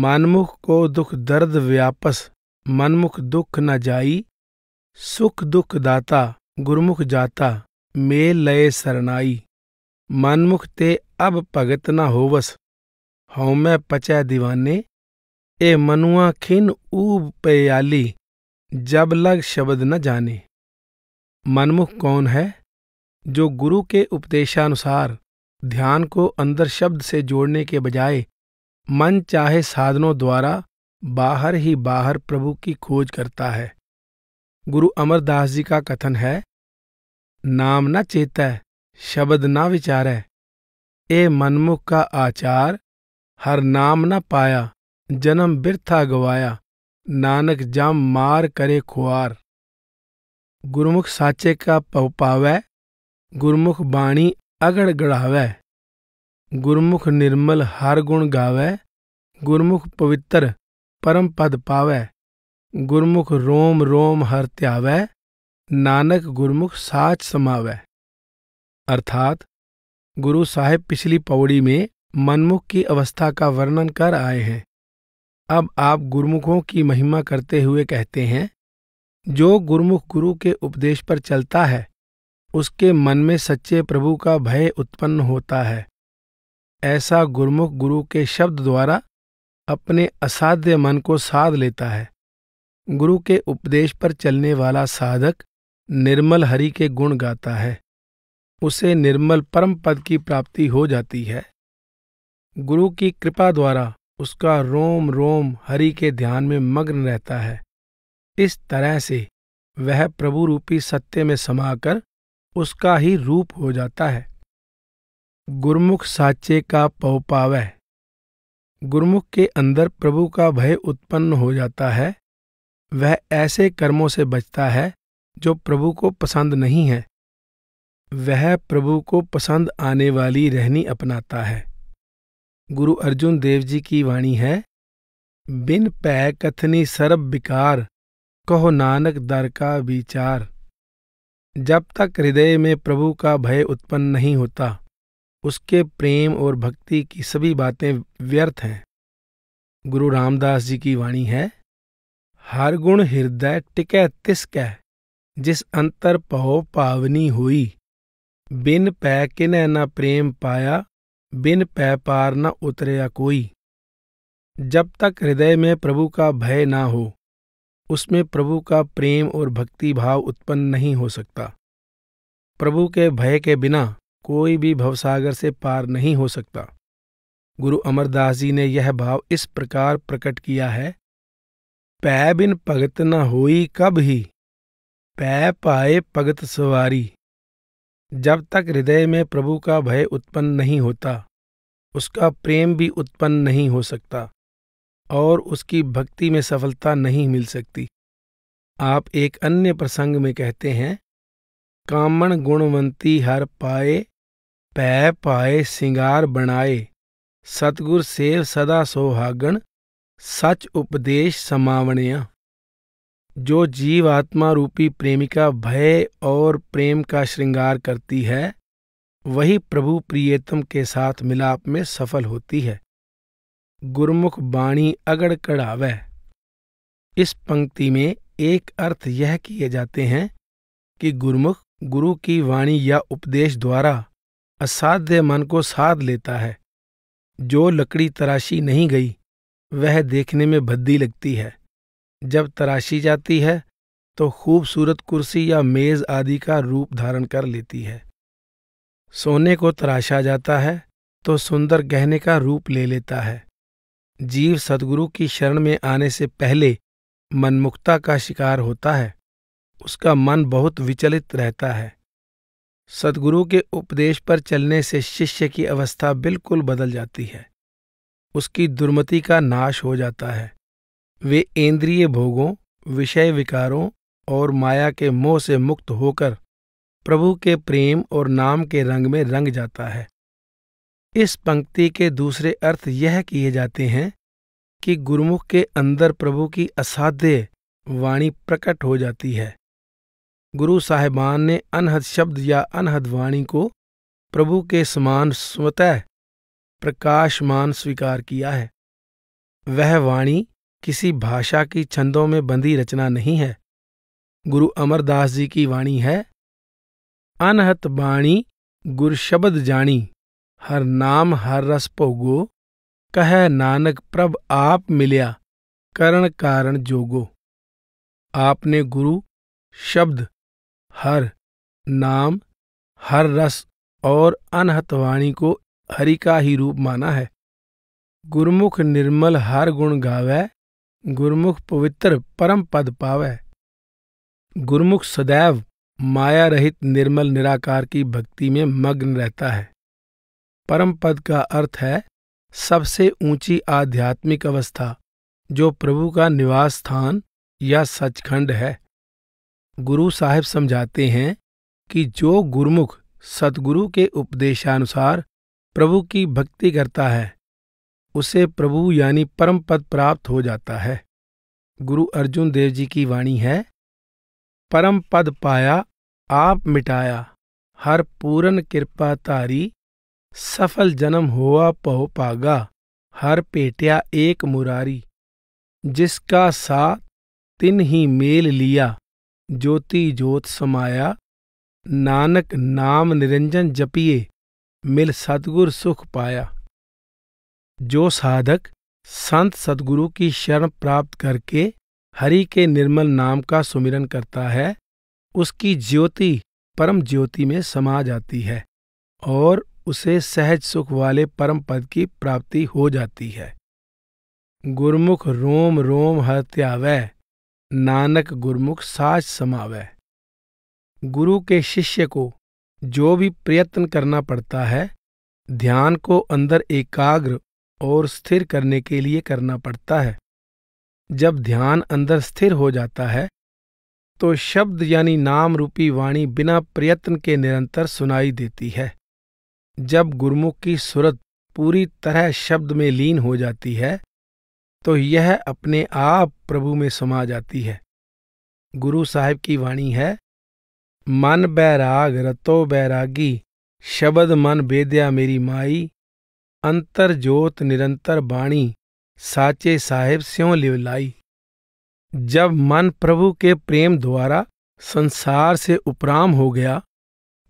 मनमुख को दुख दर्द व्यापस मनमुख दुख न जाई सुख दुख दाता गुरमुख जाता मे लय सरनाई मनमुख ते अब भगत न होवस हौमै पचै दीवाने ए मनुआ खिन ऊब पयाली जब लग शब्द न जाने मनमुख कौन है जो गुरु के उपदेशानुसार ध्यान को अंदर शब्द से जोड़ने के बजाय मन चाहे साधनों द्वारा बाहर ही बाहर प्रभु की खोज करता है गुरु अमरदास जी का कथन है नाम न चेतै शब्द न विचारै ए मनमुख का आचार हर नाम न पाया जन्म बिरथा गवाया नानक जाम मार करे खुआर गुरमुख साचे का पहुपावै गुरमुख बाणी अगड़ गढ़ावै गुरमुख निर्मल हर गुण गावै गुरमुख पवित्र परम पद पावै गुरमुख रोम रोम हर त्यावै नानक गुरमुख साच समावै अर्थात गुरु साहेब पिछली पौड़ी में मनमुख की अवस्था का वर्णन कर आए हैं अब आप गुरुमुखों की महिमा करते हुए कहते हैं जो गुरुमुख गुरु के उपदेश पर चलता है उसके मन में सच्चे प्रभु का भय उत्पन्न होता है ऐसा गुरुमुख गुरु के शब्द द्वारा अपने असाध्य मन को साध लेता है गुरु के उपदेश पर चलने वाला साधक निर्मल हरि के गुण गाता है उसे निर्मल परम पद की प्राप्ति हो जाती है गुरु की कृपा द्वारा उसका रोम रोम हरि के ध्यान में मग्न रहता है इस तरह से वह प्रभु रूपी सत्य में समाकर उसका ही रूप हो जाता है गुरमुख साचे का पौपावह गुरमुख के अंदर प्रभु का भय उत्पन्न हो जाता है वह ऐसे कर्मों से बचता है जो प्रभु को पसंद नहीं है वह प्रभु को पसंद आने वाली रहनी अपनाता है गुरु अर्जुन देव जी की वाणी है बिन पै कथनी सर्व विकार कहो नानक दर का विचार जब तक हृदय में प्रभु का भय उत्पन्न नहीं होता उसके प्रेम और भक्ति की सभी बातें व्यर्थ हैं गुरु रामदास जी की वाणी है हर गुण हृदय टिकै तिस्क जिस अंतर पहो पावनी हुई बिन पै किन न प्रेम पाया बिन पैपार न उतरया कोई जब तक हृदय में प्रभु का भय ना हो उसमें प्रभु का प्रेम और भक्ति भाव उत्पन्न नहीं हो सकता प्रभु के भय के बिना कोई भी भवसागर से पार नहीं हो सकता गुरु अमरदास जी ने यह भाव इस प्रकार प्रकट किया है पै बिन भगत न होई कब ही पै पाए भगत सवारी जब तक हृदय में प्रभु का भय उत्पन्न नहीं होता उसका प्रेम भी उत्पन्न नहीं हो सकता और उसकी भक्ति में सफलता नहीं मिल सकती आप एक अन्य प्रसंग में कहते हैं कामण गुणवंती हर पाए पै पाए सिंगार बनाए सतगुर सेव सदा सोहागण सच उपदेश समावणिया जो जीव आत्मा रूपी प्रेमिका भय और प्रेम का श्रृंगार करती है वही प्रभु प्रियतम के साथ मिलाप में सफल होती है गुरुमुख बाणी अगड़ कड़ावे इस पंक्ति में एक अर्थ यह किए जाते हैं कि गुरुमुख गुरु की वाणी या उपदेश द्वारा असाध्य मन को साध लेता है जो लकड़ी तराशी नहीं गई वह देखने में भद्दी लगती है जब तराशी जाती है तो खूबसूरत कुर्सी या मेज आदि का रूप धारण कर लेती है सोने को तराशा जाता है तो सुंदर गहने का रूप ले लेता है जीव सदगुरु की शरण में आने से पहले मनमुक्ता का शिकार होता है उसका मन बहुत विचलित रहता है सदगुरु के उपदेश पर चलने से शिष्य की अवस्था बिल्कुल बदल जाती है उसकी दुर्मति का नाश हो जाता है वे इंद्रिय भोगों विषय विकारों और माया के मोह से मुक्त होकर प्रभु के प्रेम और नाम के रंग में रंग जाता है इस पंक्ति के दूसरे अर्थ यह किए जाते हैं कि गुरुमुख के अंदर प्रभु की असाध्य वाणी प्रकट हो जाती है गुरु साहिबान ने अनहद शब्द या अनहद वाणी को प्रभु के समान स्वतः प्रकाशमान स्वीकार किया है वह वाणी किसी भाषा की छंदों में बंधी रचना नहीं है गुरु अमरदास जी की वाणी है अनहत बाणी गुर शब्द जानी हर नाम हर रस पोगो कह नानक प्रभ आप मिलया करण कारण जोगो आपने गुरु शब्द हर नाम हर रस और अनहतवाणी को हरि का ही रूप माना है गुरुमुख निर्मल हर गुण गावै गुरमुख पवित्र परम पद पावे गुरमुख सदैव माया रहित निर्मल निराकार की भक्ति में मग्न रहता है परम पद का अर्थ है सबसे ऊंची आध्यात्मिक अवस्था जो प्रभु का निवास स्थान या सचखंड है गुरु साहब समझाते हैं कि जो गुरुमुख सतगुरु के उपदेशानुसार प्रभु की भक्ति करता है उसे प्रभु यानी परम पद प्राप्त हो जाता है गुरु अर्जुन देव जी की वाणी है परम पद पाया आप मिटाया हर पूरन कृपा तारी सफल जन्म होआ पहु पागा हर पेटिया एक मुरारी जिसका साथ तिन ही मेल लिया ज्योति ज्योत समाया नानक नाम निरंजन जपिए मिल सतगुर सुख पाया जो साधक संत सदगुरु की शरण प्राप्त करके हरि के निर्मल नाम का सुमिरन करता है उसकी ज्योति परम ज्योति में समा जाती है और उसे सहज सुख वाले परम पद की प्राप्ति हो जाती है गुरमुख रोम रोम हत्यावै नानक गुरमुख साज समावै गुरु के शिष्य को जो भी प्रयत्न करना पड़ता है ध्यान को अंदर एकाग्र और स्थिर करने के लिए करना पड़ता है जब ध्यान अंदर स्थिर हो जाता है तो शब्द यानी नाम रूपी वाणी बिना प्रयत्न के निरंतर सुनाई देती है जब गुरुमुख की सुरत पूरी तरह शब्द में लीन हो जाती है तो यह अपने आप प्रभु में समा जाती है गुरु साहिब की वाणी है मन बैराग रतो बैरागी शब्द मन बेद्या मेरी माई अंतर ज्योत निरंतर बाणी साचे साहेब स्यों लिवलाई जब मन प्रभु के प्रेम द्वारा संसार से उपराम हो गया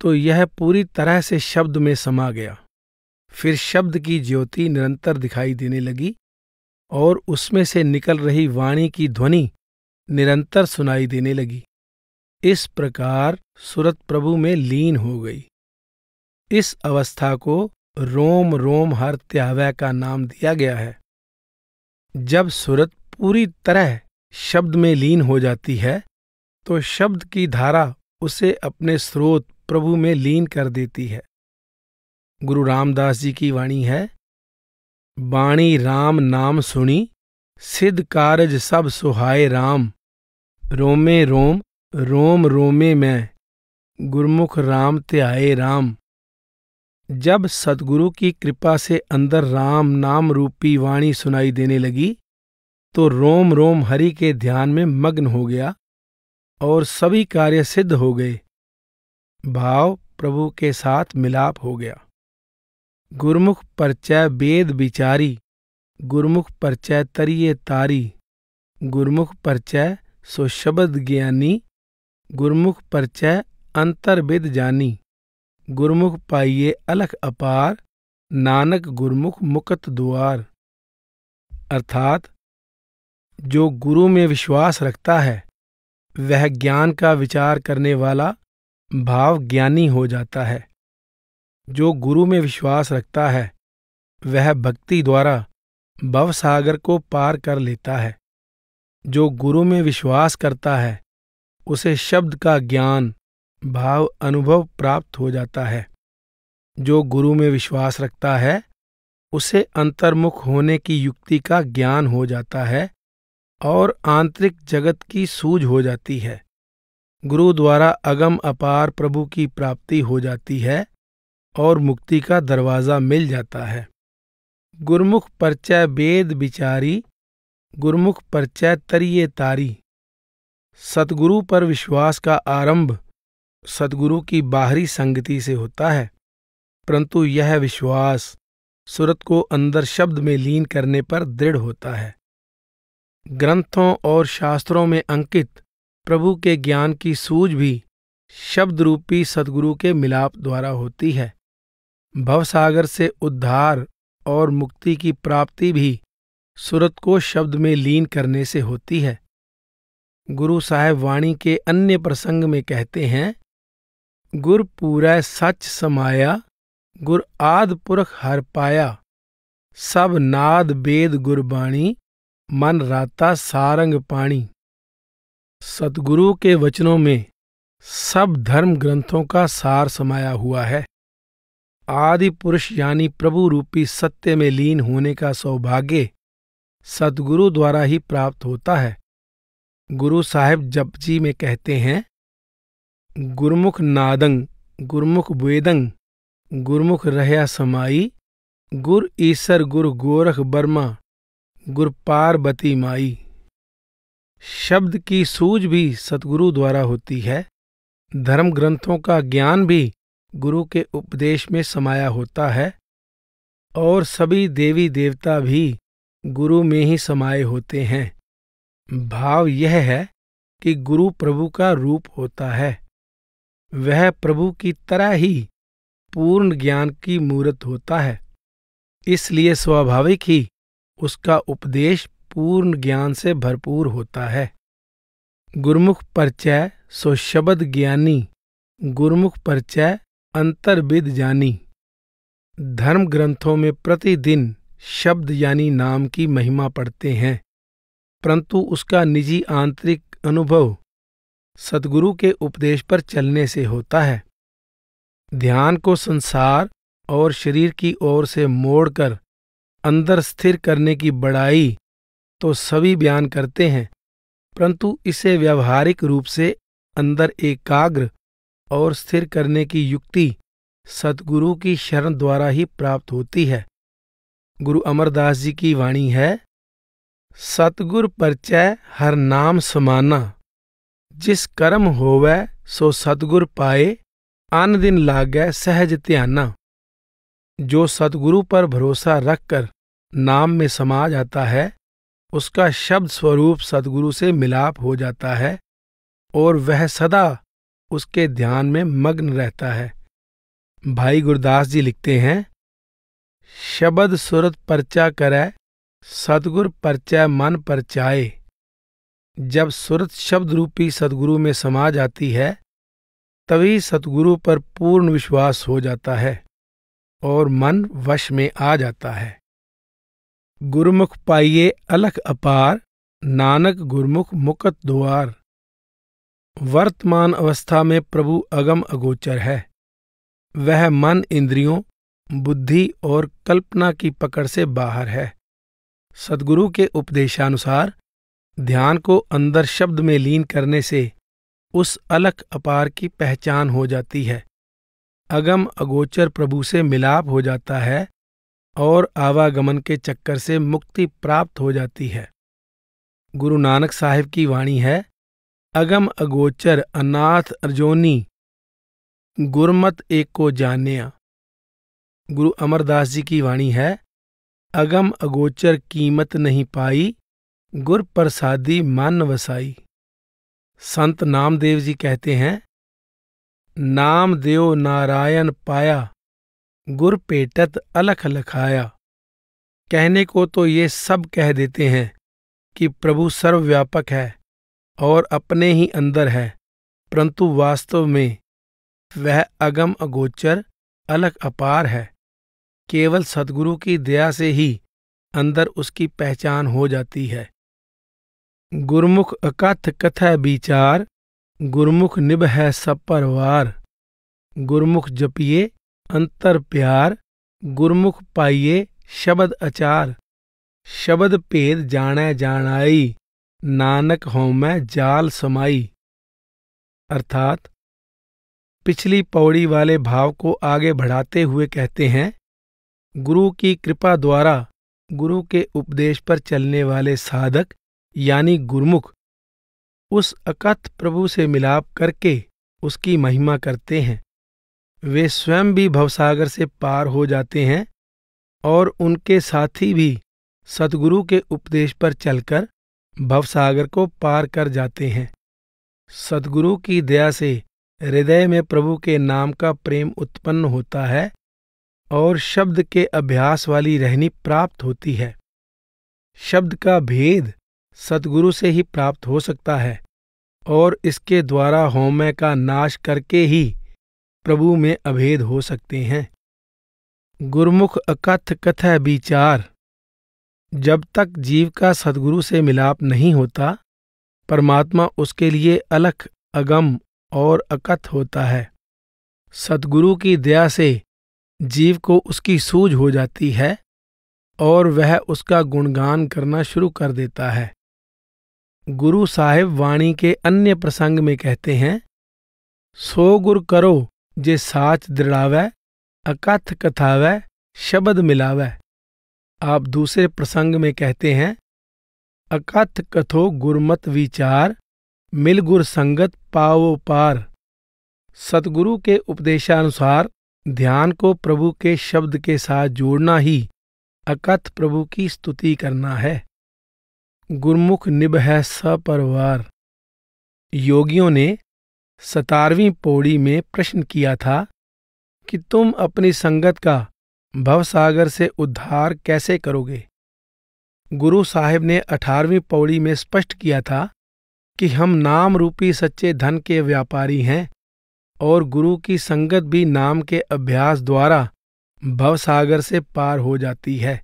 तो यह पूरी तरह से शब्द में समा गया फिर शब्द की ज्योति निरंतर दिखाई देने लगी और उसमें से निकल रही वाणी की ध्वनि निरंतर सुनाई देने लगी इस प्रकार सुरत प्रभु में लीन हो गई इस अवस्था को रोम रोम हर त्यावय का नाम दिया गया है जब सूरत पूरी तरह शब्द में लीन हो जाती है तो शब्द की धारा उसे अपने स्रोत प्रभु में लीन कर देती है गुरु रामदास जी की वाणी है बाणी राम नाम सुनी सिद्ध कारज सब सुहाए राम रोमे रोम रोम रोमे मैं गुरमुख राम त्याय राम जब सदगुरु की कृपा से अंदर राम नाम रूपी वाणी सुनाई देने लगी तो रोम रोम हरि के ध्यान में मग्न हो गया और सभी कार्य सिद्ध हो गए भाव प्रभु के साथ मिलाप हो गया गुरमुख परचय वेद विचारी गुरमुख परचय तरिय तारी गुरमुख परचय सुशब्द ज्ञानी गुरमुख परचय अंतर्विद जानी गुरमुख पाइये अलख अपार नानक गुरमुख मुकत दुआर अर्थात जो गुरु में विश्वास रखता है वह ज्ञान का विचार करने वाला भाव ज्ञानी हो जाता है जो गुरु में विश्वास रखता है वह भक्ति द्वारा भवसागर को पार कर लेता है जो गुरु में विश्वास करता है उसे शब्द का ज्ञान भाव अनुभव प्राप्त हो जाता है जो गुरु में विश्वास रखता है उसे अंतर्मुख होने की युक्ति का ज्ञान हो जाता है और आंतरिक जगत की सूझ हो जाती है गुरु द्वारा अगम अपार प्रभु की प्राप्ति हो जाती है और मुक्ति का दरवाज़ा मिल जाता है गुरमुख परचय वेद विचारी गुरमुख परचय तरिये तारी सतगुरु पर विश्वास का आरंभ सदगुरु की बाहरी संगति से होता है परंतु यह विश्वास सुरत को अंदर शब्द में लीन करने पर दृढ़ होता है ग्रंथों और शास्त्रों में अंकित प्रभु के ज्ञान की सूझ भी शब्द रूपी सदगुरु के मिलाप द्वारा होती है भवसागर से उद्धार और मुक्ति की प्राप्ति भी सुरत को शब्द में लीन करने से होती है गुरु साहेब वाणी के अन्य प्रसंग में कहते हैं गुर पूरै सच समाया गुर आद पुरख हर पाया सब नाद बेद गुरबाणी मन राता सारंग पाणी सतगुरु के वचनों में सब धर्म ग्रंथों का सार समाया हुआ है आदि पुरुष यानी प्रभु रूपी सत्य में लीन होने का सौभाग्य सतगुरु द्वारा ही प्राप्त होता है गुरु जप जपजी में कहते हैं गुरमुख नादंग गुरमुख वेदंग गुरमुख रहया समाई गुर ईसर गुर गोरख बर्मा गुर पार्वती माई शब्द की सूझ भी सतगुरु द्वारा होती है धर्म ग्रंथों का ज्ञान भी गुरु के उपदेश में समाया होता है और सभी देवी देवता भी गुरु में ही समाये होते हैं भाव यह है कि गुरु प्रभु का रूप होता है वह प्रभु की तरह ही पूर्ण ज्ञान की मूर्त होता है इसलिए स्वाभाविक ही उसका उपदेश पूर्ण ज्ञान से भरपूर होता है गुरमुख परिचय सोशब्द ज्ञानी गुरमुख परिचय अंतर्विद जानी धर्म ग्रंथों में प्रतिदिन शब्द यानी नाम की महिमा पढ़ते हैं परंतु उसका निजी आंतरिक अनुभव सदगुरु के उपदेश पर चलने से होता है ध्यान को संसार और शरीर की ओर से मोड़कर अंदर स्थिर करने की बड़ाई तो सभी बयान करते हैं परंतु इसे व्यावहारिक रूप से अंदर एकाग्र और स्थिर करने की युक्ति सतगुरु की शरण द्वारा ही प्राप्त होती है गुरु अमरदास जी की वाणी है सतगुर परिचय हर नाम समाना जिस कर्म होवै सो सतगुर पाए अन दिन लागै सहज ध्याना जो सतगुरु पर भरोसा रखकर नाम में समा जाता है उसका शब्द स्वरूप सतगुरु से मिलाप हो जाता है और वह सदा उसके ध्यान में मग्न रहता है भाई गुरदास जी लिखते हैं शब्द सुरत परचा करे सतगुर परचय मन परचाए जब सुरत शब्द रूपी सदगुरु में समा जाती है तभी सतगुरु पर पूर्ण विश्वास हो जाता है और मन वश में आ जाता है गुरुमुख पाइये अलख अपार नानक गुरुमुख मुकत द्वार वर्तमान अवस्था में प्रभु अगम अगोचर है वह मन इंद्रियों बुद्धि और कल्पना की पकड़ से बाहर है सदगुरु के उपदेशानुसार ध्यान को अंदर शब्द में लीन करने से उस अलख अपार की पहचान हो जाती है अगम अगोचर प्रभु से मिलाप हो जाता है और आवागमन के चक्कर से मुक्ति प्राप्त हो जाती है गुरु नानक साहिब की वाणी है अगम अगोचर अनाथ अर्जोनी गुरमत एक को जानिया गुरु अमरदास जी की वाणी है अगम अगोचर कीमत नहीं पाई गुर प्रसादी मन वसाई संत नामदेव जी कहते हैं नाम देव नारायण पाया गुर पेटत अलख लखाया कहने को तो ये सब कह देते हैं कि प्रभु सर्वव्यापक है और अपने ही अंदर है परंतु वास्तव में वह अगम अगोचर अलख अपार है केवल सदगुरु की दया से ही अंदर उसकी पहचान हो जाती है गुरमुख अकथ कथय विचार गुरमुख निब है सब गुरमुख जपिए अंतर प्यार गुरमुख पाइये शब्द अचार शब्द भेद जाने जानाई नानक होमै जाल समाई अर्थात पिछली पौड़ी वाले भाव को आगे बढ़ाते हुए कहते हैं गुरु की कृपा द्वारा गुरु के उपदेश पर चलने वाले साधक यानी गुरमुख उस अकथ प्रभु से मिलाप करके उसकी महिमा करते हैं वे स्वयं भी भवसागर से पार हो जाते हैं और उनके साथी भी सतगुरु के उपदेश पर चलकर भवसागर को पार कर जाते हैं सतगुरु की दया से हृदय में प्रभु के नाम का प्रेम उत्पन्न होता है और शब्द के अभ्यास वाली रहनी प्राप्त होती है शब्द का भेद सदगुरु से ही प्राप्त हो सकता है और इसके द्वारा होमय का नाश करके ही प्रभु में अभेद हो सकते हैं गुरुमुख अकथ कथ विचार जब तक जीव का सदगुरु से मिलाप नहीं होता परमात्मा उसके लिए अलख अगम और अकथ होता है सदगुरु की दया से जीव को उसकी सूझ हो जाती है और वह उसका गुणगान करना शुरू कर देता है गुरु साहेब वाणी के अन्य प्रसंग में कहते हैं सो गुर करो जे साच दृढ़ावै अकथ कथावै शब्द मिलावै आप दूसरे प्रसंग में कहते हैं अकथ कथो गुरमत विचार मिल गुर संगत पावो पार सतगुरु के उपदेशानुसार ध्यान को प्रभु के शब्द के साथ जोड़ना ही अकथ प्रभु की स्तुति करना है गुरमुख निब है सपरवार योगियों ने सतारवीं पौड़ी में प्रश्न किया था कि तुम अपनी संगत का भवसागर से उद्धार कैसे करोगे गुरु साहिब ने अठारहवीं पौड़ी में स्पष्ट किया था कि हम नाम रूपी सच्चे धन के व्यापारी हैं और गुरु की संगत भी नाम के अभ्यास द्वारा भवसागर से पार हो जाती है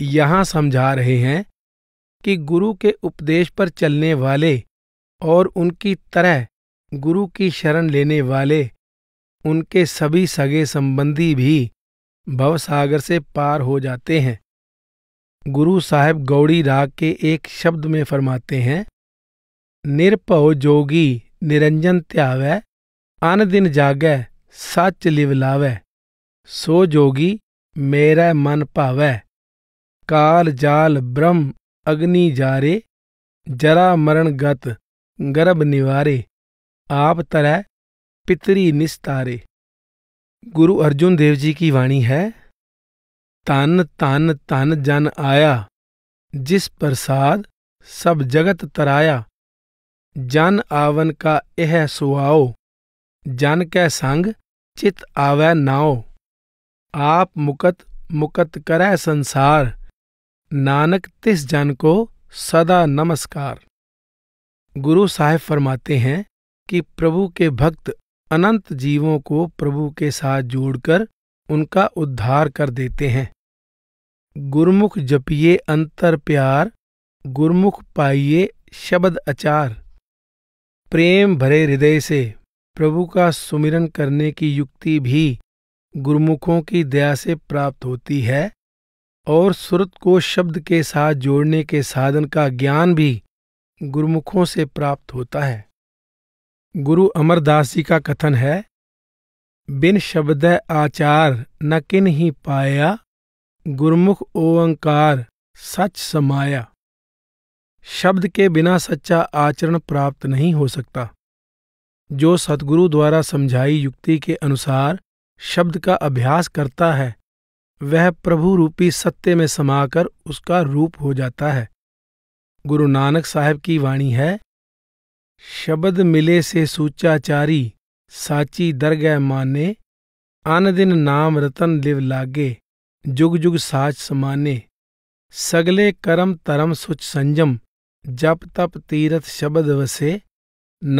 यहाँ समझा रहे हैं कि गुरु के उपदेश पर चलने वाले और उनकी तरह गुरु की शरण लेने वाले उनके सभी सगे संबंधी भी भवसागर से पार हो जाते हैं गुरु साहब गौड़ी राग के एक शब्द में फरमाते हैं निरपो जोगी निरंजन त्याव अन दिन जागे सच लिवलावै सो जोगी मेरा मन पावे काल जाल ब्रह्म अग्नि जारे जरा मरण गत गर्भ निवारे आप तरह पितरी निस्तारे गुरु अर्जुन देव जी की वाणी है तन तन तन जन आया जिस प्रसाद सब जगत तराया जन आवन का यह सुआओ जन कै संग चित आवै नाओ आप मुकत मुकत करै संसार नानक तिस जन को सदा नमस्कार गुरु साहेब फरमाते हैं कि प्रभु के भक्त अनंत जीवों को प्रभु के साथ जोड़कर उनका उद्धार कर देते हैं गुरमुख जपिए अंतर प्यार गुरमुख पाइए शब्द अचार प्रेम भरे हृदय से प्रभु का सुमिरन करने की युक्ति भी गुरमुखों की दया से प्राप्त होती है और सुरत को शब्द के साथ जोड़ने के साधन का ज्ञान भी गुरुमुखों से प्राप्त होता है गुरु अमरदास जी का कथन है बिन शब्द आचार न किन ही पाया गुरुमुख ओंकार सच समाया शब्द के बिना सच्चा आचरण प्राप्त नहीं हो सकता जो सतगुरु द्वारा समझाई युक्ति के अनुसार शब्द का अभ्यास करता है वह प्रभु रूपी सत्य में समाकर उसका रूप हो जाता है गुरु नानक साहब की वाणी है शब्द मिले से सूचाचारी साची दरग माने आन दिन नाम रतन लिव लागे जुग जुग साच समाने सगले करम तरम सुच संजम जप तप तीरथ शब्द वसे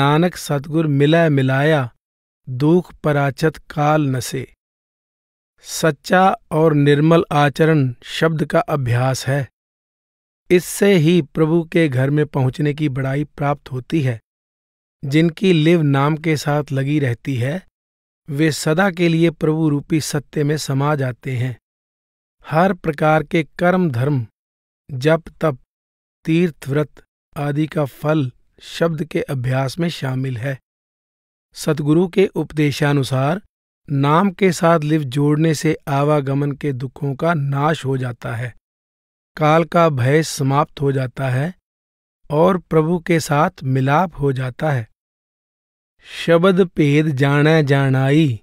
नानक सतगुर मिला मिलाया दुख पराचत काल नसे सच्चा और निर्मल आचरण शब्द का अभ्यास है इससे ही प्रभु के घर में पहुंचने की बड़ाई प्राप्त होती है जिनकी लिव नाम के साथ लगी रहती है वे सदा के लिए प्रभु रूपी सत्य में समा जाते हैं हर प्रकार के कर्म धर्म जप तप तीर्थ व्रत आदि का फल शब्द के अभ्यास में शामिल है सतगुरु के उपदेशानुसार नाम के साथ लिव जोड़ने से आवागमन के दुखों का नाश हो जाता है काल का भय समाप्त हो जाता है और प्रभु के साथ मिलाप हो जाता है शब्द भेद जाने जानाई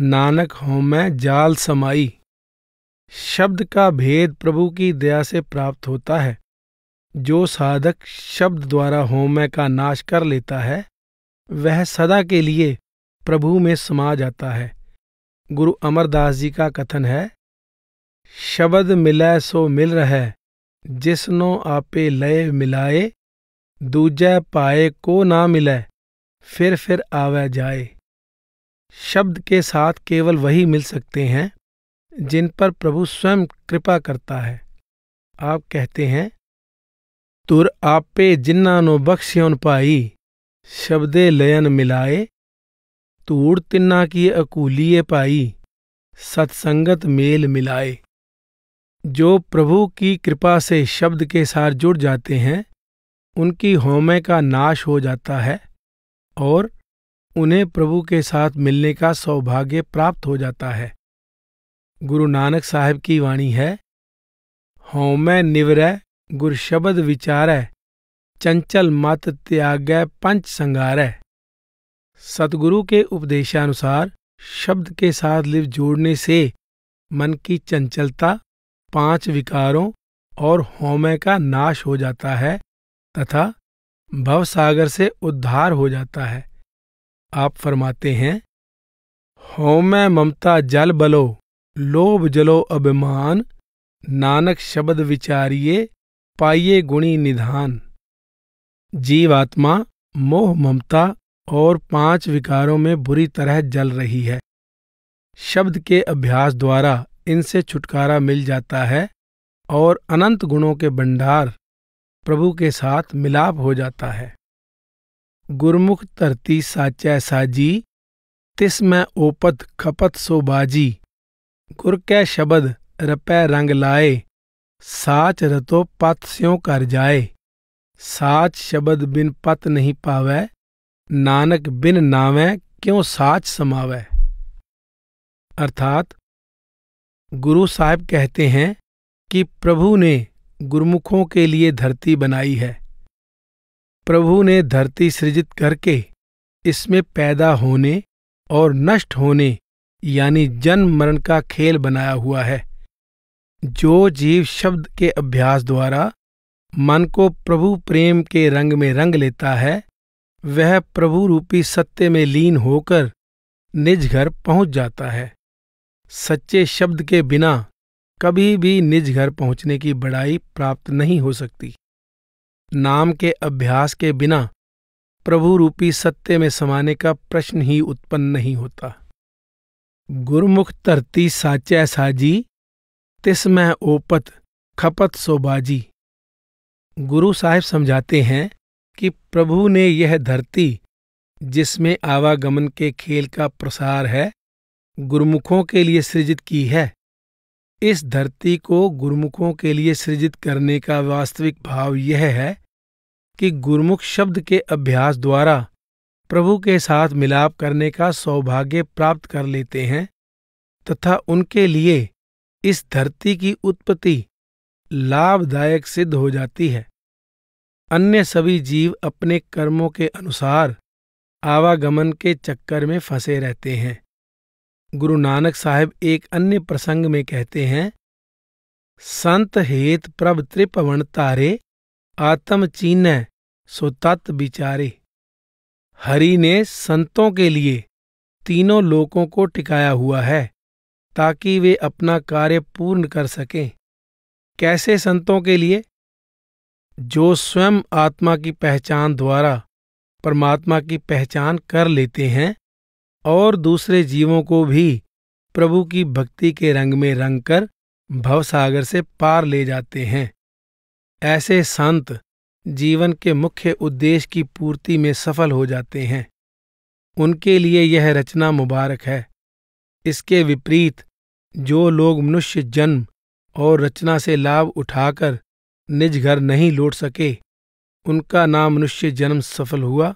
नानक होमै जाल समाई शब्द का भेद प्रभु की दया से प्राप्त होता है जो साधक शब्द द्वारा होमय का नाश कर लेता है वह सदा के लिए प्रभु में समा जाता है गुरु अमरदास जी का कथन है शब्द मिलै सो मिल रहा जिसनो आपे लय मिलाए दूजे पाए को ना मिले फिर फिर आवे जाए शब्द के साथ केवल वही मिल सकते हैं जिन पर प्रभु स्वयं कृपा करता है आप कहते हैं तुर आपे जिन्ना नो बख्श्योन पाई शब्दे लयन मिलाए तूड़ तिन्ना की अकूलिए पाई सत्संगत मेल मिलाए जो प्रभु की कृपा से शब्द के साथ जुड़ जाते हैं उनकी होमय का नाश हो जाता है और उन्हें प्रभु के साथ मिलने का सौभाग्य प्राप्त हो जाता है गुरु नानक साहब की वाणी है होमय निवरय गुरशब्द विचारय चंचल मत त्याग पंच संगारय सतगुरु के उपदेशानुसार शब्द के साथ लिव जोड़ने से मन की चंचलता पांच विकारों और होमय का नाश हो जाता है तथा भवसागर से उद्धार हो जाता है आप फरमाते हैं होमय ममता जल बलो लोभ जलो अभिमान नानक शब्द विचारिये पाइये गुणी निधान जीवात्मा मोह ममता और पांच विकारों में बुरी तरह जल रही है शब्द के अभ्यास द्वारा इनसे छुटकारा मिल जाता है और अनंत गुणों के भंडार प्रभु के साथ मिलाप हो जाता है गुरमुख धरती साचै साजी तिस में ओपत खपत सोबाजी गुर कै शब्द रपै रंग लाए साच रतो पत स्यों कर जाए साच शब्द बिन पत नहीं पावै नानक बिन नावै क्यों साच समावै अर्थात गुरु साहब कहते हैं कि प्रभु ने गुरुमुखों के लिए धरती बनाई है प्रभु ने धरती सृजित करके इसमें पैदा होने और नष्ट होने यानी जन्म मरण का खेल बनाया हुआ है जो जीव शब्द के अभ्यास द्वारा मन को प्रभु प्रेम के रंग में रंग लेता है वह प्रभु रूपी सत्य में लीन होकर निज घर पहुंच जाता है सच्चे शब्द के बिना कभी भी निज घर पहुंचने की बड़ाई प्राप्त नहीं हो सकती नाम के अभ्यास के बिना प्रभु रूपी सत्य में समाने का प्रश्न ही उत्पन्न नहीं होता गुरुमुख तरती साचै साजी तिसमह ओपत खपत सोबाजी गुरु साहिब समझाते हैं कि प्रभु ने यह धरती जिसमें आवागमन के खेल का प्रसार है गुरुमुखों के लिए सृजित की है इस धरती को गुरुमुखों के लिए सृजित करने का वास्तविक भाव यह है कि गुरुमुख शब्द के अभ्यास द्वारा प्रभु के साथ मिलाप करने का सौभाग्य प्राप्त कर लेते हैं तथा उनके लिए इस धरती की उत्पत्ति लाभदायक सिद्ध हो जाती है अन्य सभी जीव अपने कर्मों के अनुसार आवागमन के चक्कर में फंसे रहते हैं गुरु नानक साहब एक अन्य प्रसंग में कहते हैं संत हेत प्रभ त्रिपवन तारे आत्म चीन सो तत् बिचारे हरि ने संतों के लिए तीनों लोकों को टिकाया हुआ है ताकि वे अपना कार्य पूर्ण कर सकें कैसे संतों के लिए जो स्वयं आत्मा की पहचान द्वारा परमात्मा की पहचान कर लेते हैं और दूसरे जीवों को भी प्रभु की भक्ति के रंग में रंग कर भवसागर से पार ले जाते हैं ऐसे संत जीवन के मुख्य उद्देश्य की पूर्ति में सफल हो जाते हैं उनके लिए यह रचना मुबारक है इसके विपरीत जो लोग मनुष्य जन्म और रचना से लाभ उठाकर निज घर नहीं लौट सके उनका ना मनुष्य जन्म सफल हुआ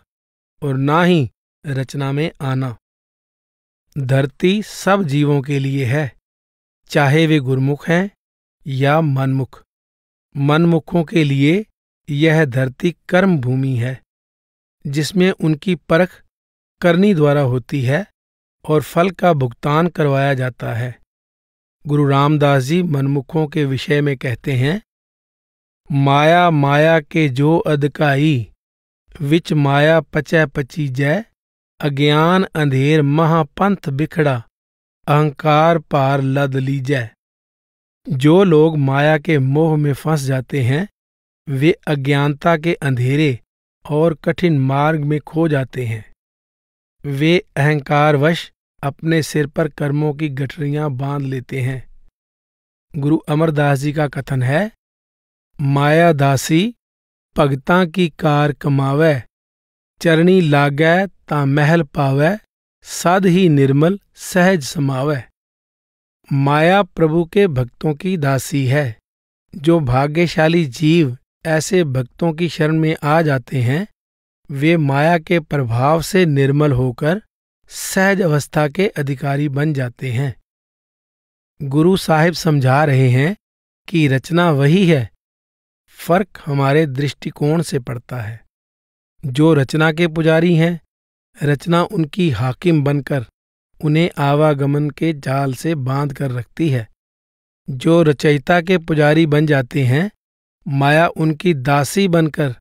और ना ही रचना में आना धरती सब जीवों के लिए है चाहे वे गुरमुख हैं या मनमुख मनमुखों के लिए यह धरती कर्म भूमि है जिसमें उनकी परख करनी द्वारा होती है और फल का भुगतान करवाया जाता है गुरु रामदास जी मनमुखों के विषय में कहते हैं माया माया के जो अधकाई विच माया पचै पची जय अज्ञान अंधेर महापंथ बिखड़ा अहंकार पार लद जय जो लोग माया के मोह में फंस जाते हैं वे अज्ञानता के अंधेरे और कठिन मार्ग में खो जाते हैं वे अहंकारवश अपने सिर पर कर्मों की गठरियां बांध लेते हैं गुरु अमरदास जी का कथन है माया दासी ਭਗਤਾਂ की कार ਕਮਾਵੇ चरणी लागै ता महल ਪਾਵੇ सद ही निर्मल सहज समावै माया प्रभु के भक्तों की दासी है जो भाग्यशाली जीव ऐसे भक्तों की शरण में आ जाते हैं वे माया के प्रभाव से निर्मल होकर सहज अवस्था के अधिकारी बन जाते हैं गुरु साहिब समझा रहे हैं कि रचना वही है फर्क हमारे दृष्टिकोण से पड़ता है जो रचना के पुजारी हैं रचना उनकी हाकिम बनकर उन्हें आवागमन के जाल से बांध कर रखती है जो रचयिता के पुजारी बन जाते हैं माया उनकी दासी बनकर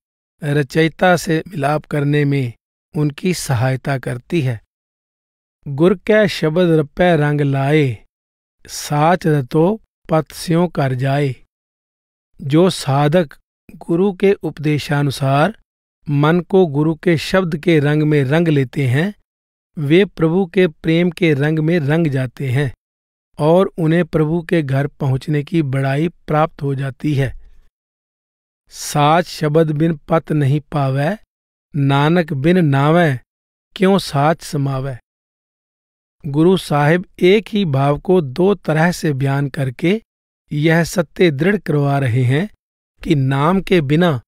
रचयिता से मिलाप करने में उनकी सहायता करती है गुर कै शब्द रपै रंग लाए साच रतो पत्स्यों कर जाए जो साधक गुरु के उपदेशानुसार मन को गुरु के शब्द के रंग में रंग लेते हैं वे प्रभु के प्रेम के रंग में रंग जाते हैं और उन्हें प्रभु के घर पहुंचने की बड़ाई प्राप्त हो जाती है साच शब्द बिन पत नहीं पावे नानक बिन नावे क्यों साच समावे गुरु साहिब एक ही भाव को दो तरह से बयान करके यह सत्य दृढ़ करवा रहे हैं कि नाम के बिना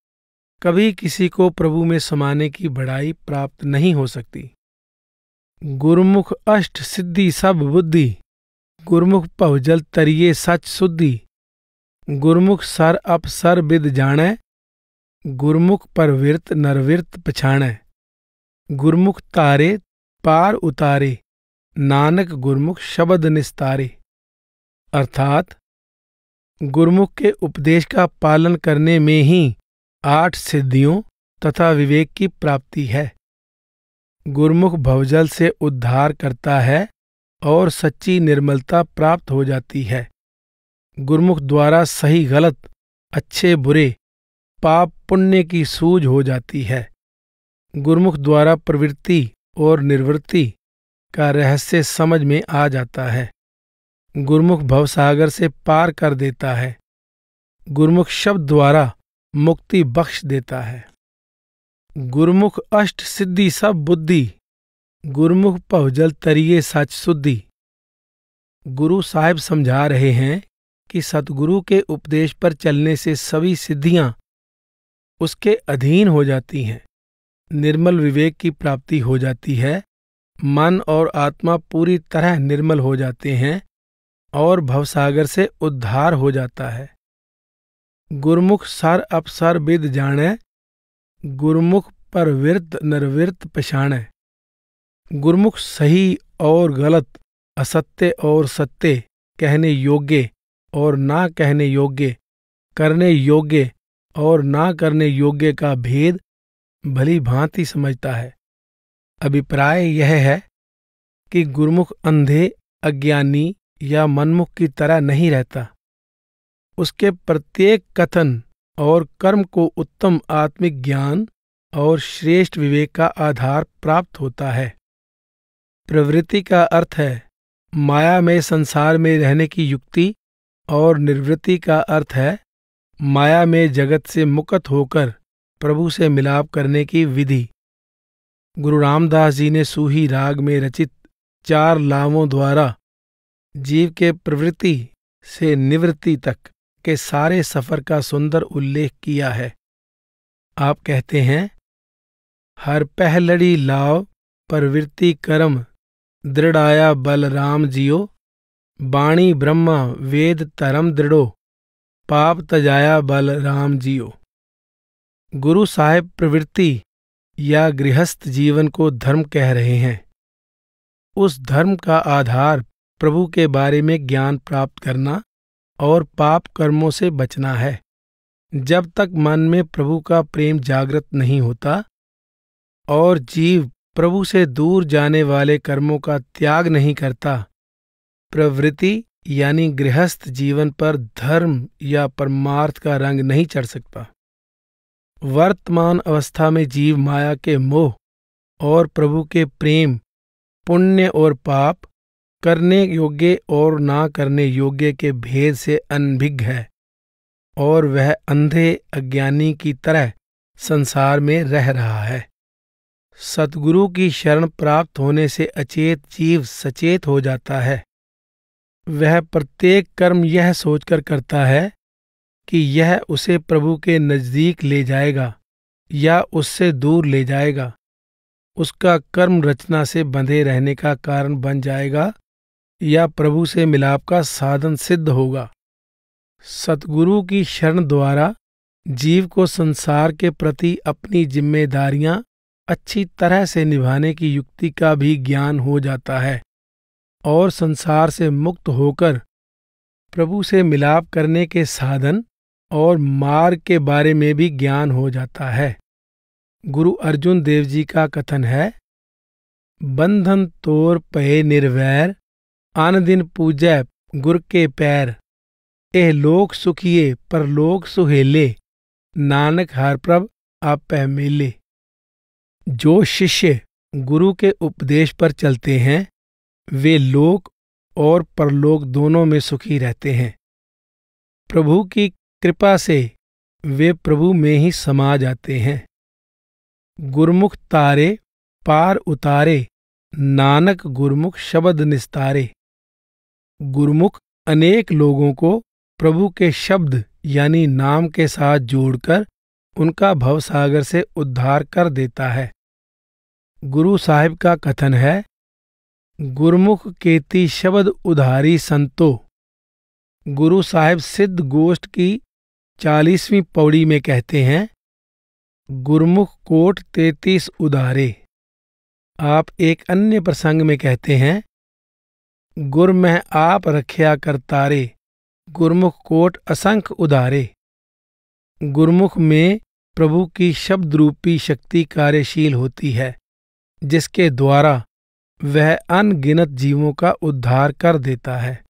कभी किसी को प्रभु में समाने की बड़ाई प्राप्त नहीं हो सकती गुरुमुख अष्ट सिद्धि सब बुद्धि गुरुमुख पवजल तरिये सच शुद्धि गुरुमुख सर अप सर विद जाने गुरुमुख परविरत नरविरत पछाण गुरुमुख तारे पार उतारे नानक गुरमुख शब्द निस्तारे अर्थात गुरुमुख के उपदेश का पालन करने में ही आठ सिद्धियों तथा विवेक की प्राप्ति है गुरुमुख भवजल से उद्धार करता है और सच्ची निर्मलता प्राप्त हो जाती है गुरुमुख द्वारा सही गलत अच्छे बुरे पाप पुण्य की सूझ हो जाती है गुरुमुख द्वारा प्रवृत्ति और निर्वृत्ति का रहस्य समझ में आ जाता है गुरमुख भवसागर से पार कर देता है गुरमुख शब्द द्वारा मुक्ति बख्श देता है गुरमुख अष्ट सिद्धि सब बुद्धि गुरमुख भवजल तरिये सच सुद्धि गुरु साहेब समझा रहे हैं कि सतगुरु के उपदेश पर चलने से सभी सिद्धियां उसके अधीन हो जाती हैं निर्मल विवेक की प्राप्ति हो जाती है मन और आत्मा पूरी तरह निर्मल हो जाते हैं और भवसागर से उद्धार हो जाता है गुरमुख सर अपसर विद जाने गुरमुख पर विरत निर्वृत पछाणे गुरमुख सही और गलत असत्य और सत्य कहने योग्य और ना कहने योग्य करने योग्य और ना करने योग्य का भेद भली भांति समझता है अभिप्राय यह है कि गुरमुख अंधे अज्ञानी या मनमुख की तरह नहीं रहता उसके प्रत्येक कथन और कर्म को उत्तम आत्मिक ज्ञान और श्रेष्ठ विवेक का आधार प्राप्त होता है प्रवृत्ति का अर्थ है माया में संसार में रहने की युक्ति और निर्वृत्ति का अर्थ है माया में जगत से मुक्त होकर प्रभु से मिलाप करने की विधि गुरु रामदास जी ने सूही राग में रचित चार लावों द्वारा जीव के प्रवृत्ति से निवृत्ति तक के सारे सफर का सुंदर उल्लेख किया है आप कहते हैं हर पहलड़ी लाव प्रवृत्ति कर्म दृढ़ाया बलराम जियो बाणी ब्रह्मा वेद तरम दृढ़ो पाप तजाया बलराम जियो गुरु साहेब प्रवृत्ति या गृहस्थ जीवन को धर्म कह रहे हैं उस धर्म का आधार प्रभु के बारे में ज्ञान प्राप्त करना और पाप कर्मों से बचना है जब तक मन में प्रभु का प्रेम जागृत नहीं होता और जीव प्रभु से दूर जाने वाले कर्मों का त्याग नहीं करता प्रवृत्ति यानी गृहस्थ जीवन पर धर्म या परमार्थ का रंग नहीं चढ़ सकता वर्तमान अवस्था में जीव माया के मोह और प्रभु के प्रेम पुण्य और पाप करने योग्य और ना करने योग्य के भेद से अनभिज्ञ है और वह अंधे अज्ञानी की तरह संसार में रह रहा है सतगुरु की शरण प्राप्त होने से अचेत जीव सचेत हो जाता है वह प्रत्येक कर्म यह सोचकर करता है कि यह उसे प्रभु के नज़दीक ले जाएगा या उससे दूर ले जाएगा उसका कर्म रचना से बंधे रहने का कारण बन जाएगा या प्रभु से मिलाप का साधन सिद्ध होगा सतगुरु की शरण द्वारा जीव को संसार के प्रति अपनी जिम्मेदारियां अच्छी तरह से निभाने की युक्ति का भी ज्ञान हो जाता है और संसार से मुक्त होकर प्रभु से मिलाप करने के साधन और मार्ग के बारे में भी ज्ञान हो जाता है गुरु अर्जुन देव जी का कथन है बंधन तोर पे निर्वैर आन दिन पूजै गुर के पैर एह लोक सुखिए परलोक सुहेले नानक हर प्रभ आप मिले जो शिष्य गुरु के उपदेश पर चलते हैं वे लोक और परलोक दोनों में सुखी रहते हैं प्रभु की कृपा से वे प्रभु में ही समा जाते हैं गुरमुख तारे पार उतारे नानक गुरमुख शब्द निस्तारे गुरुमुख अनेक लोगों को प्रभु के शब्द यानी नाम के साथ जोड़कर उनका भवसागर से उद्धार कर देता है गुरु साहिब का कथन है गुरमुख केती शब्द उधारी संतो गुरु साहिब सिद्ध गोष्ठ की चालीसवीं पौड़ी में कहते हैं गुरमुख कोट तैतीस उधारे आप एक अन्य प्रसंग में कहते हैं गुरमह आप रखिया कर तारे गुरमुख कोट असंख उदारे गुरमुख में प्रभु की शब्द रूपी शक्ति कार्यशील होती है जिसके द्वारा वह अनगिनत जीवों का उद्धार कर देता है